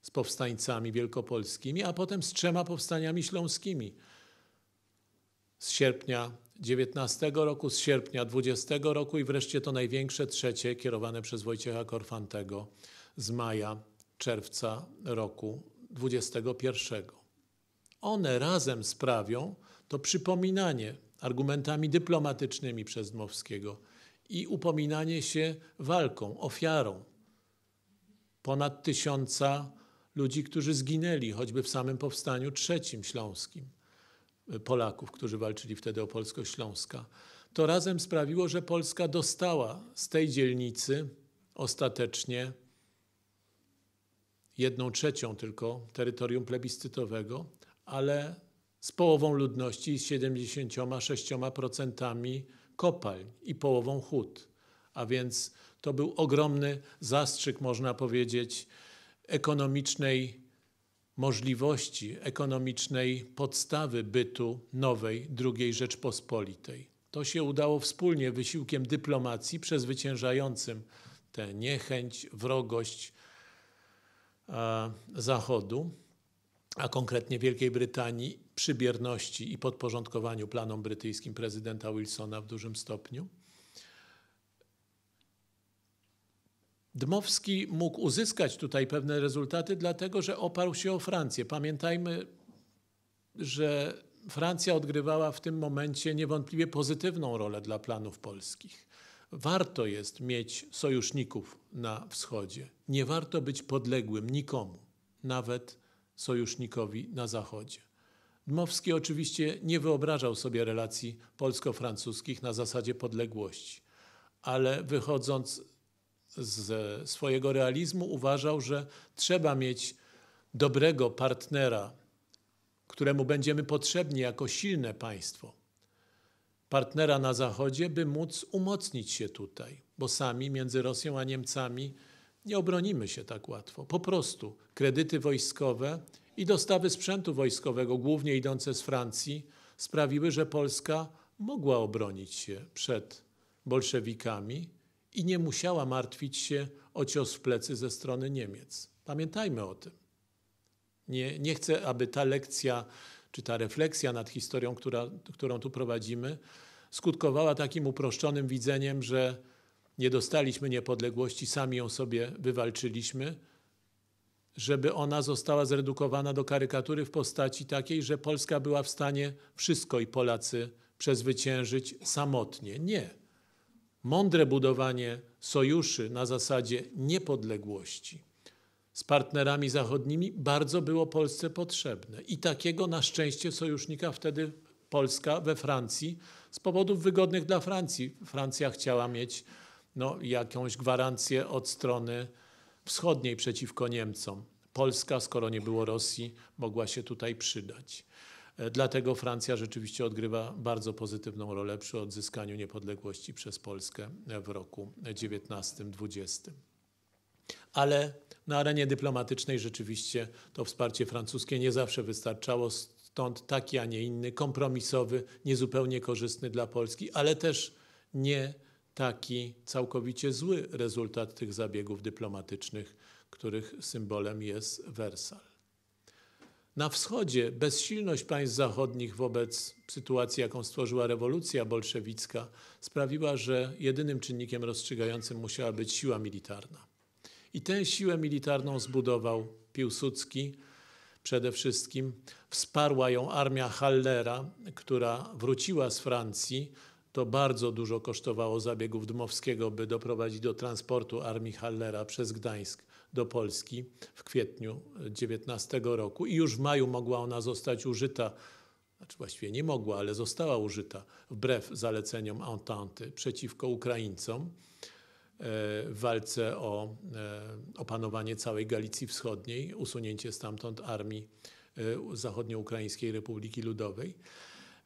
z powstańcami wielkopolskimi, a potem z trzema powstaniami śląskimi. Z sierpnia 19 roku, z sierpnia 20 roku i wreszcie to największe trzecie kierowane przez Wojciecha Korfantego z maja, czerwca roku 21. One razem sprawią to przypominanie argumentami dyplomatycznymi przez Dmowskiego i upominanie się walką, ofiarą ponad tysiąca ludzi, którzy zginęli choćby w samym powstaniu trzecim śląskim, Polaków, którzy walczyli wtedy o Polskość Śląska. To razem sprawiło, że Polska dostała z tej dzielnicy ostatecznie jedną trzecią tylko terytorium plebiscytowego, ale z połową ludności, z 76% kopalń i połową hut. A więc to był ogromny zastrzyk, można powiedzieć, ekonomicznej możliwości, ekonomicznej podstawy bytu nowej II Rzeczpospolitej. To się udało wspólnie wysiłkiem dyplomacji przezwyciężającym tę niechęć, wrogość e, Zachodu a konkretnie Wielkiej Brytanii, przy bierności i podporządkowaniu planom brytyjskim prezydenta Wilsona w dużym stopniu. Dmowski mógł uzyskać tutaj pewne rezultaty, dlatego że oparł się o Francję. Pamiętajmy, że Francja odgrywała w tym momencie niewątpliwie pozytywną rolę dla planów polskich. Warto jest mieć sojuszników na wschodzie. Nie warto być podległym nikomu, nawet sojusznikowi na zachodzie. Dmowski oczywiście nie wyobrażał sobie relacji polsko-francuskich na zasadzie podległości, ale wychodząc z swojego realizmu uważał, że trzeba mieć dobrego partnera, któremu będziemy potrzebni jako silne państwo, partnera na Zachodzie, by móc umocnić się tutaj, bo sami między Rosją a Niemcami nie obronimy się tak łatwo. Po prostu kredyty wojskowe i dostawy sprzętu wojskowego, głównie idące z Francji, sprawiły, że Polska mogła obronić się przed bolszewikami i nie musiała martwić się o cios w plecy ze strony Niemiec. Pamiętajmy o tym. Nie, nie chcę, aby ta lekcja czy ta refleksja nad historią, która, którą tu prowadzimy, skutkowała takim uproszczonym widzeniem, że nie dostaliśmy niepodległości, sami ją sobie wywalczyliśmy, żeby ona została zredukowana do karykatury w postaci takiej, że Polska była w stanie wszystko i Polacy przezwyciężyć samotnie. Nie. Mądre budowanie sojuszy na zasadzie niepodległości z partnerami zachodnimi bardzo było Polsce potrzebne. I takiego na szczęście sojusznika wtedy Polska we Francji z powodów wygodnych dla Francji. Francja chciała mieć no, jakąś gwarancję od strony wschodniej przeciwko Niemcom. Polska, skoro nie było Rosji, mogła się tutaj przydać. E, dlatego Francja rzeczywiście odgrywa bardzo pozytywną rolę przy odzyskaniu niepodległości przez Polskę e, w roku 19-20. Ale na arenie dyplomatycznej rzeczywiście to wsparcie francuskie nie zawsze wystarczało, stąd taki, a nie inny, kompromisowy, niezupełnie korzystny dla Polski, ale też nie taki całkowicie zły rezultat tych zabiegów dyplomatycznych, których symbolem jest Wersal. Na wschodzie bezsilność państw zachodnich wobec sytuacji, jaką stworzyła rewolucja bolszewicka, sprawiła, że jedynym czynnikiem rozstrzygającym musiała być siła militarna. I tę siłę militarną zbudował Piłsudski przede wszystkim. Wsparła ją armia Hallera, która wróciła z Francji to bardzo dużo kosztowało zabiegów Dmowskiego, by doprowadzić do transportu armii Hallera przez Gdańsk do Polski w kwietniu 19 roku i już w maju mogła ona zostać użyta, znaczy właściwie nie mogła, ale została użyta wbrew zaleceniom Entente przeciwko Ukraińcom e, w walce o e, opanowanie całej Galicji Wschodniej, usunięcie stamtąd armii e, Zachodnioukraińskiej Republiki Ludowej.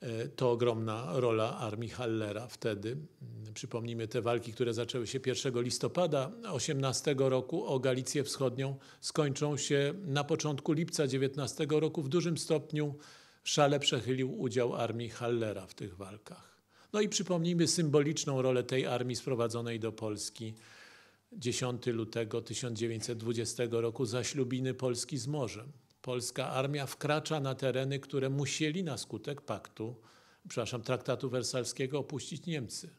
E, to ogromna rola armii Hallera wtedy. Mm, przypomnijmy te walki, które zaczęły się 1 listopada 18 roku o Galicję Wschodnią, skończą się na początku lipca 19 roku. W dużym stopniu szale przechylił udział armii Hallera w tych walkach. No i przypomnijmy symboliczną rolę tej armii sprowadzonej do Polski 10 lutego 1920 roku za ślubiny Polski z morzem polska armia wkracza na tereny, które musieli na skutek paktu, przepraszam, traktatu wersalskiego opuścić Niemcy.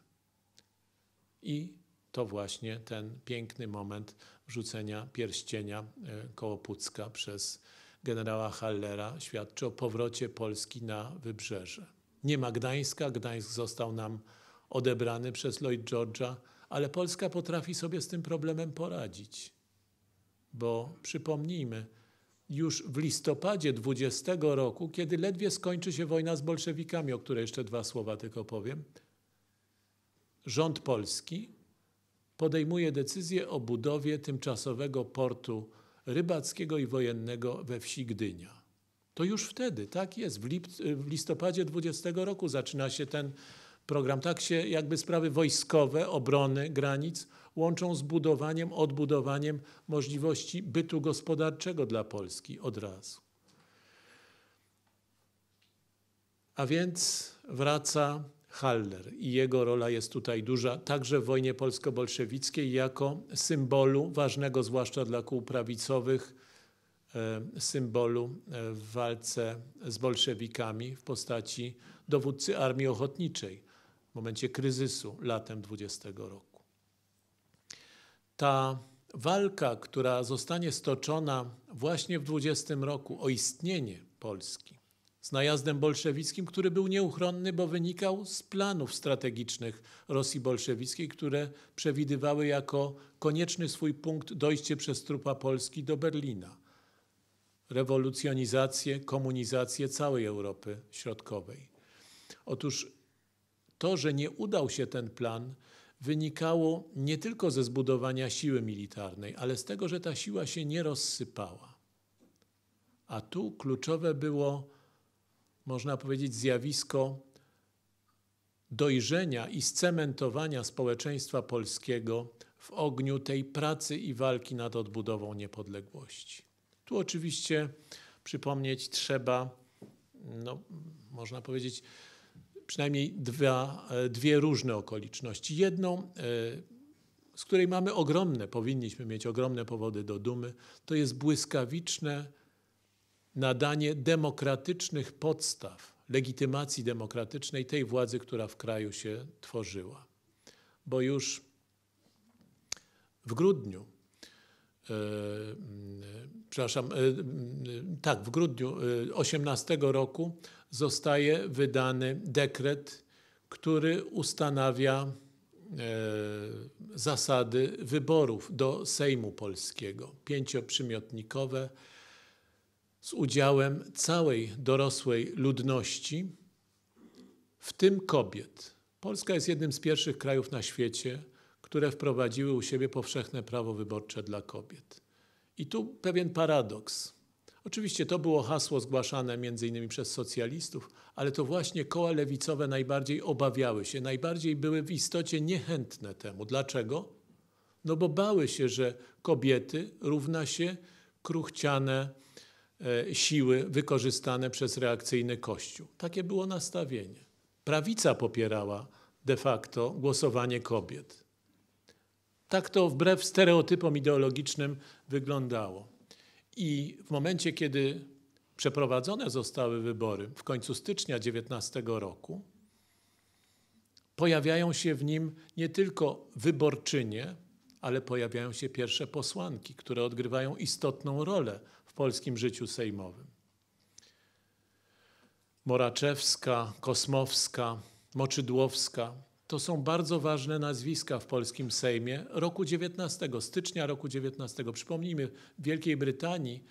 I to właśnie ten piękny moment rzucenia pierścienia e, koło Pucka przez generała Hallera świadczy o powrocie Polski na wybrzeże. Nie ma Gdańska, Gdańsk został nam odebrany przez Lloyd George'a, ale Polska potrafi sobie z tym problemem poradzić. Bo przypomnijmy, już w listopadzie 20 roku, kiedy ledwie skończy się wojna z bolszewikami, o której jeszcze dwa słowa tylko powiem, rząd polski podejmuje decyzję o budowie tymczasowego portu rybackiego i wojennego we wsi Gdynia. To już wtedy, tak jest, w, lip, w listopadzie 20 roku zaczyna się ten program. Tak się jakby sprawy wojskowe, obrony granic łączą z budowaniem, odbudowaniem możliwości bytu gospodarczego dla Polski od razu. A więc wraca Haller i jego rola jest tutaj duża, także w wojnie polsko-bolszewickiej, jako symbolu ważnego, zwłaszcza dla kół prawicowych, e, symbolu e, w walce z bolszewikami w postaci dowódcy Armii Ochotniczej w momencie kryzysu latem 20 roku. Ta walka, która zostanie stoczona właśnie w 20 roku o istnienie Polski z najazdem bolszewickim, który był nieuchronny, bo wynikał z planów strategicznych Rosji bolszewickiej, które przewidywały jako konieczny swój punkt dojście przez trupa Polski do Berlina. Rewolucjonizację, komunizację całej Europy Środkowej. Otóż to, że nie udał się ten plan, wynikało nie tylko ze zbudowania siły militarnej, ale z tego, że ta siła się nie rozsypała. A tu kluczowe było, można powiedzieć, zjawisko dojrzenia i scementowania społeczeństwa polskiego w ogniu tej pracy i walki nad odbudową niepodległości. Tu oczywiście przypomnieć trzeba, no, można powiedzieć, przynajmniej dwa, e, dwie różne okoliczności. Jedną, e, z której mamy ogromne, powinniśmy mieć ogromne powody do dumy, to jest błyskawiczne nadanie demokratycznych podstaw, legitymacji demokratycznej tej władzy, która w kraju się tworzyła. Bo już w grudniu, yy, przepraszam, yy, tak, w grudniu 18 roku zostaje wydany dekret, który ustanawia e, zasady wyborów do Sejmu Polskiego, pięcioprzymiotnikowe, z udziałem całej dorosłej ludności, w tym kobiet. Polska jest jednym z pierwszych krajów na świecie, które wprowadziły u siebie powszechne prawo wyborcze dla kobiet. I tu pewien paradoks. Oczywiście to było hasło zgłaszane m.in. przez socjalistów, ale to właśnie koła lewicowe najbardziej obawiały się, najbardziej były w istocie niechętne temu. Dlaczego? No bo bały się, że kobiety równa się kruchciane e, siły wykorzystane przez reakcyjny Kościół. Takie było nastawienie. Prawica popierała de facto głosowanie kobiet. Tak to wbrew stereotypom ideologicznym wyglądało. I w momencie, kiedy przeprowadzone zostały wybory w końcu stycznia 19 roku, pojawiają się w nim nie tylko wyborczynie, ale pojawiają się pierwsze posłanki, które odgrywają istotną rolę w polskim życiu sejmowym. Moraczewska, Kosmowska, Moczydłowska to są bardzo ważne nazwiska w polskim Sejmie roku 19, stycznia roku 19. Przypomnijmy, w Wielkiej Brytanii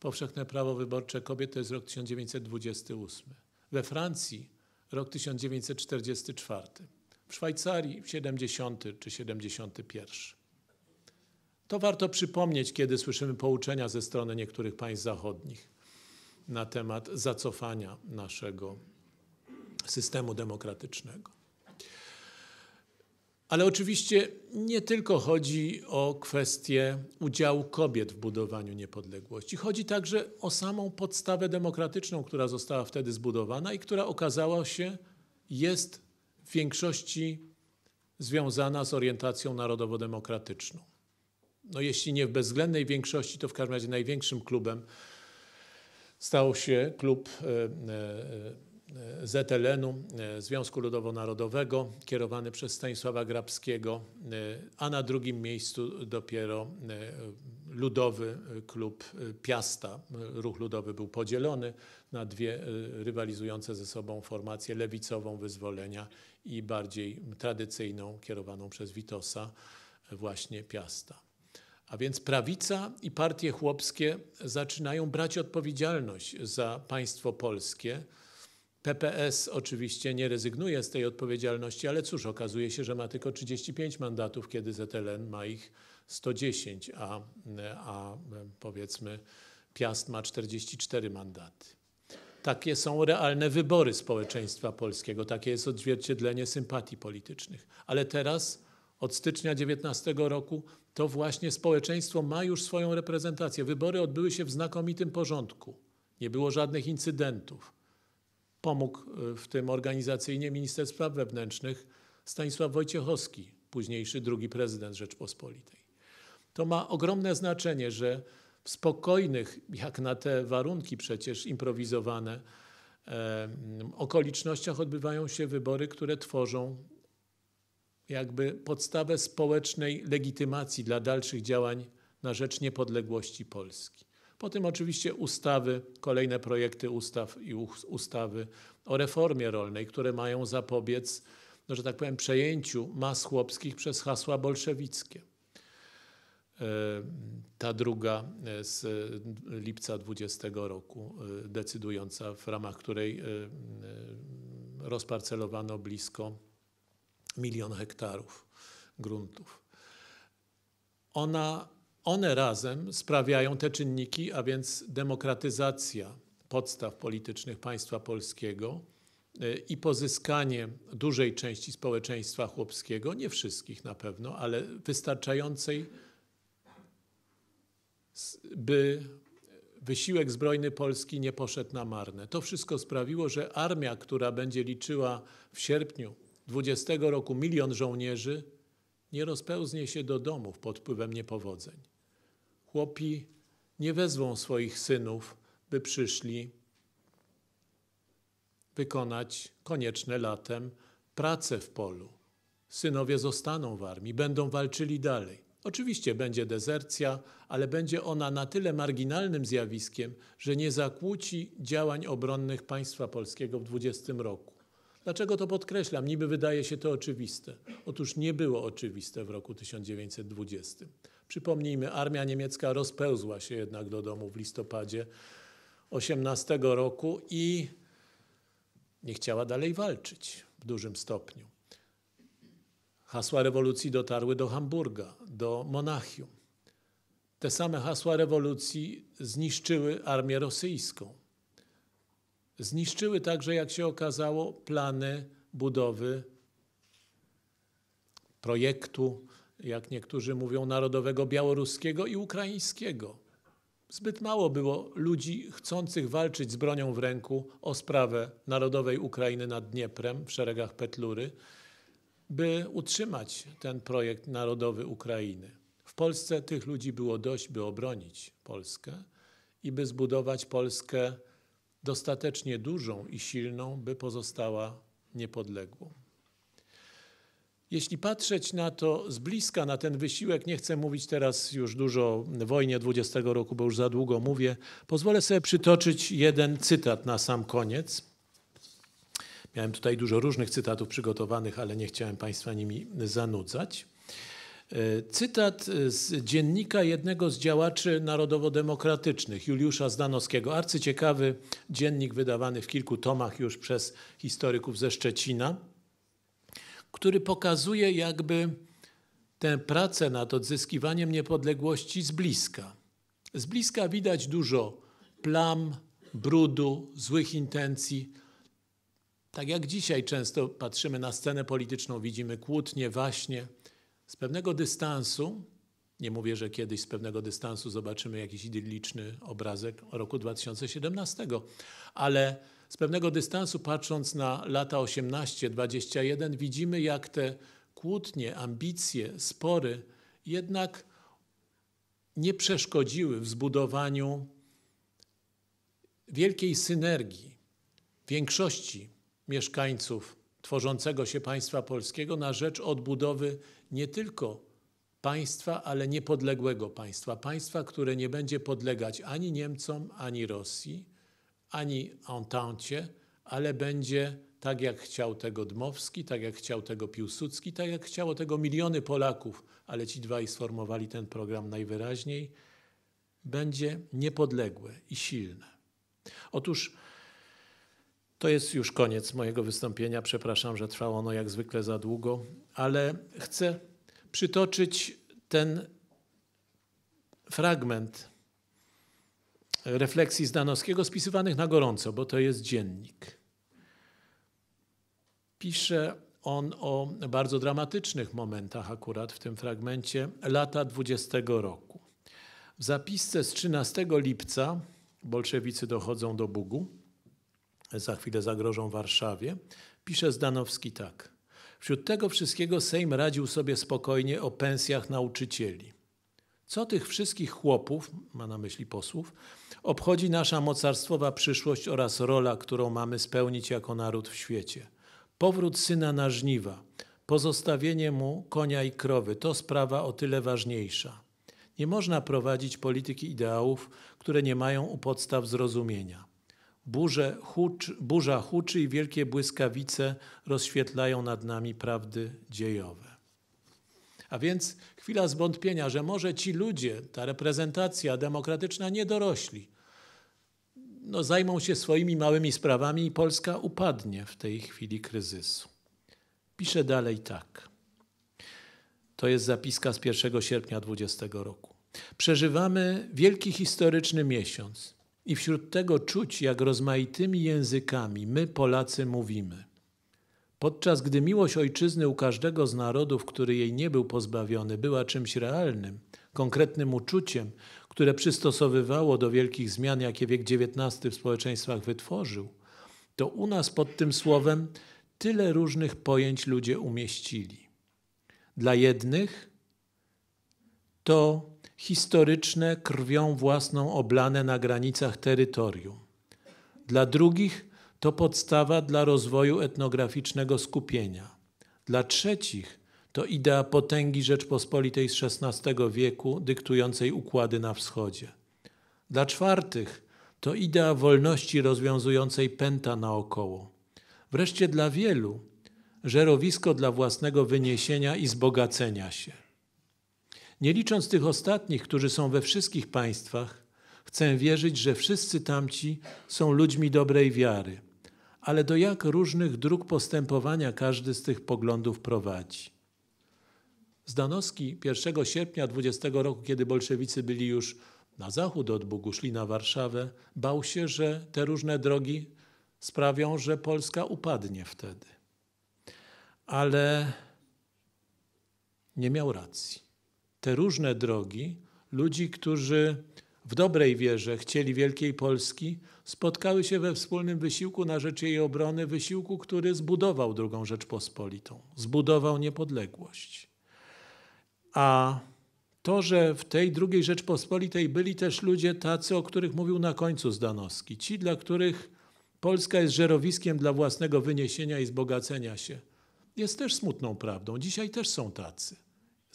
powszechne prawo wyborcze kobiet to jest rok 1928. We Francji rok 1944. W Szwajcarii 70 czy 71. To warto przypomnieć, kiedy słyszymy pouczenia ze strony niektórych państw zachodnich na temat zacofania naszego systemu demokratycznego. Ale oczywiście nie tylko chodzi o kwestię udziału kobiet w budowaniu niepodległości. Chodzi także o samą podstawę demokratyczną, która została wtedy zbudowana i która okazała się jest w większości związana z orientacją narodowo-demokratyczną. No, jeśli nie w bezwzględnej większości, to w każdym razie największym klubem stał się klub e, e, ZLN-u, e, Związku Ludowo-Narodowego, kierowany przez Stanisława Grabskiego, e, a na drugim miejscu dopiero e, ludowy klub Piasta. Ruch ludowy był podzielony na dwie rywalizujące ze sobą formacje lewicową wyzwolenia i bardziej tradycyjną, kierowaną przez Witosa, właśnie Piasta. A więc prawica i partie chłopskie zaczynają brać odpowiedzialność za państwo polskie PPS oczywiście nie rezygnuje z tej odpowiedzialności, ale cóż, okazuje się, że ma tylko 35 mandatów, kiedy ZLN ma ich 110, a, a powiedzmy Piast ma 44 mandaty. Takie są realne wybory społeczeństwa polskiego, takie jest odzwierciedlenie sympatii politycznych. Ale teraz, od stycznia 19 roku, to właśnie społeczeństwo ma już swoją reprezentację. Wybory odbyły się w znakomitym porządku. Nie było żadnych incydentów. Pomógł e, w tym organizacyjnie minister spraw wewnętrznych Stanisław Wojciechowski, późniejszy drugi prezydent Rzeczpospolitej. To ma ogromne znaczenie, że w spokojnych, jak na te warunki przecież improwizowane, e, okolicznościach odbywają się wybory, które tworzą jakby podstawę społecznej legitymacji dla dalszych działań na rzecz niepodległości Polski. Potem oczywiście ustawy, kolejne projekty ustaw i ustawy o reformie rolnej, które mają zapobiec, no, że tak powiem, przejęciu mas chłopskich przez hasła bolszewickie. E, ta druga e, z lipca 20 roku, e, decydująca, w ramach której rozparcelowano blisko milion hektarów gruntów. Ona one razem sprawiają te czynniki, a więc demokratyzacja podstaw politycznych państwa polskiego y, i pozyskanie dużej części społeczeństwa chłopskiego, nie wszystkich na pewno, ale wystarczającej, by wysiłek zbrojny Polski nie poszedł na marne. To wszystko sprawiło, że armia, która będzie liczyła w sierpniu 20 roku milion żołnierzy, nie rozpełznie się do domów pod wpływem niepowodzeń. Chłopi nie wezwą swoich synów, by przyszli wykonać konieczne latem prace w polu. Synowie zostaną w armii, będą walczyli dalej. Oczywiście będzie dezercja, ale będzie ona na tyle marginalnym zjawiskiem, że nie zakłóci działań obronnych państwa polskiego w 20 roku. Dlaczego to podkreślam? Niby wydaje się to oczywiste. Otóż nie było oczywiste w roku 1920. Przypomnijmy, armia niemiecka rozpełzła się jednak do domu w listopadzie 18 roku i nie chciała dalej walczyć w dużym stopniu. Hasła rewolucji dotarły do Hamburga, do Monachium. Te same hasła rewolucji zniszczyły armię rosyjską. Zniszczyły także, jak się okazało, plany budowy projektu, jak niektórzy mówią, narodowego białoruskiego i ukraińskiego. Zbyt mało było ludzi chcących walczyć z bronią w ręku o sprawę narodowej Ukrainy nad Dnieprem w szeregach Petlury, by utrzymać ten projekt narodowy Ukrainy. W Polsce tych ludzi było dość, by obronić Polskę i by zbudować Polskę dostatecznie dużą i silną, by pozostała niepodległą. Jeśli patrzeć na to z bliska, na ten wysiłek, nie chcę mówić teraz już dużo o wojnie 20 roku, bo już za długo mówię, pozwolę sobie przytoczyć jeden cytat na sam koniec. Miałem tutaj dużo różnych cytatów przygotowanych, ale nie chciałem Państwa nimi zanudzać. E, cytat e, z dziennika jednego z działaczy narodowo-demokratycznych, Juliusza Zdanowskiego. Arcyciekawy dziennik wydawany w kilku tomach już przez historyków ze Szczecina, który pokazuje jakby tę pracę nad odzyskiwaniem niepodległości z bliska. Z bliska widać dużo plam, brudu, złych intencji. Tak jak dzisiaj często patrzymy na scenę polityczną, widzimy kłótnie, właśnie – z pewnego dystansu, nie mówię, że kiedyś z pewnego dystansu zobaczymy jakiś idylliczny obrazek roku 2017, ale z pewnego dystansu, patrząc na lata 18-21, widzimy, jak te kłótnie, ambicje, spory jednak nie przeszkodziły w zbudowaniu wielkiej synergii większości mieszkańców tworzącego się państwa polskiego na rzecz odbudowy nie tylko państwa, ale niepodległego państwa. Państwa, które nie będzie podlegać ani Niemcom, ani Rosji, ani Entente, ale będzie tak jak chciał tego Dmowski, tak jak chciał tego Piłsudski, tak jak chciało tego miliony Polaków, ale ci dwaj sformowali ten program najwyraźniej, będzie niepodległe i silne. Otóż to jest już koniec mojego wystąpienia. Przepraszam, że trwało ono jak zwykle za długo, ale chcę przytoczyć ten fragment refleksji Zdanowskiego spisywanych na gorąco, bo to jest dziennik. Pisze on o bardzo dramatycznych momentach akurat w tym fragmencie lata 20 roku. W zapisce z 13 lipca bolszewicy dochodzą do Bugu za chwilę zagrożą Warszawie, pisze Zdanowski tak. Wśród tego wszystkiego Sejm radził sobie spokojnie o pensjach nauczycieli. Co tych wszystkich chłopów, ma na myśli posłów, obchodzi nasza mocarstwowa przyszłość oraz rola, którą mamy spełnić jako naród w świecie? Powrót syna na żniwa, pozostawienie mu konia i krowy to sprawa o tyle ważniejsza. Nie można prowadzić polityki ideałów, które nie mają u podstaw zrozumienia. Burze hucz, burza huczy i wielkie błyskawice rozświetlają nad nami prawdy dziejowe. A więc chwila zwątpienia, że może ci ludzie, ta reprezentacja demokratyczna, nie dorośli, no, zajmą się swoimi małymi sprawami i Polska upadnie w tej chwili kryzysu. Pisze dalej tak. To jest zapiska z 1 sierpnia 20 roku. Przeżywamy wielki historyczny miesiąc. I wśród tego czuć, jak rozmaitymi językami my, Polacy, mówimy. Podczas gdy miłość ojczyzny u każdego z narodów, który jej nie był pozbawiony, była czymś realnym, konkretnym uczuciem, które przystosowywało do wielkich zmian, jakie wiek XIX w społeczeństwach wytworzył, to u nas pod tym słowem tyle różnych pojęć ludzie umieścili. Dla jednych to historyczne, krwią własną oblane na granicach terytorium. Dla drugich to podstawa dla rozwoju etnograficznego skupienia. Dla trzecich to idea potęgi Rzeczpospolitej z XVI wieku, dyktującej układy na wschodzie. Dla czwartych to idea wolności rozwiązującej pęta naokoło. Wreszcie dla wielu żerowisko dla własnego wyniesienia i zbogacenia się. Nie licząc tych ostatnich, którzy są we wszystkich państwach, chcę wierzyć, że wszyscy tamci są ludźmi dobrej wiary, ale do jak różnych dróg postępowania każdy z tych poglądów prowadzi. Zdanowski 1 sierpnia 20 roku, kiedy bolszewicy byli już na zachód od Bugu, szli na Warszawę, bał się, że te różne drogi sprawią, że Polska upadnie wtedy. Ale nie miał racji te różne drogi ludzi, którzy w dobrej wierze chcieli Wielkiej Polski, spotkały się we wspólnym wysiłku na rzecz jej obrony, wysiłku, który zbudował II Rzeczpospolitą, zbudował niepodległość. A to, że w tej II Rzeczpospolitej byli też ludzie tacy, o których mówił na końcu Zdanowski, ci, dla których Polska jest żerowiskiem dla własnego wyniesienia i zbogacenia się, jest też smutną prawdą. Dzisiaj też są tacy.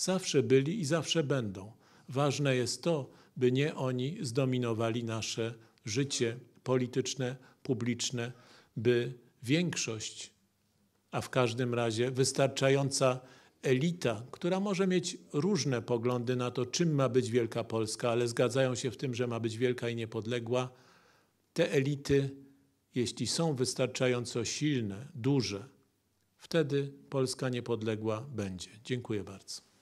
Zawsze byli i zawsze będą. Ważne jest to, by nie oni zdominowali nasze życie polityczne, publiczne, by większość, a w każdym razie wystarczająca elita, która może mieć różne poglądy na to, czym ma być Wielka Polska, ale zgadzają się w tym, że ma być wielka i niepodległa, te elity, jeśli są wystarczająco silne, duże, wtedy Polska niepodległa będzie. Dziękuję bardzo.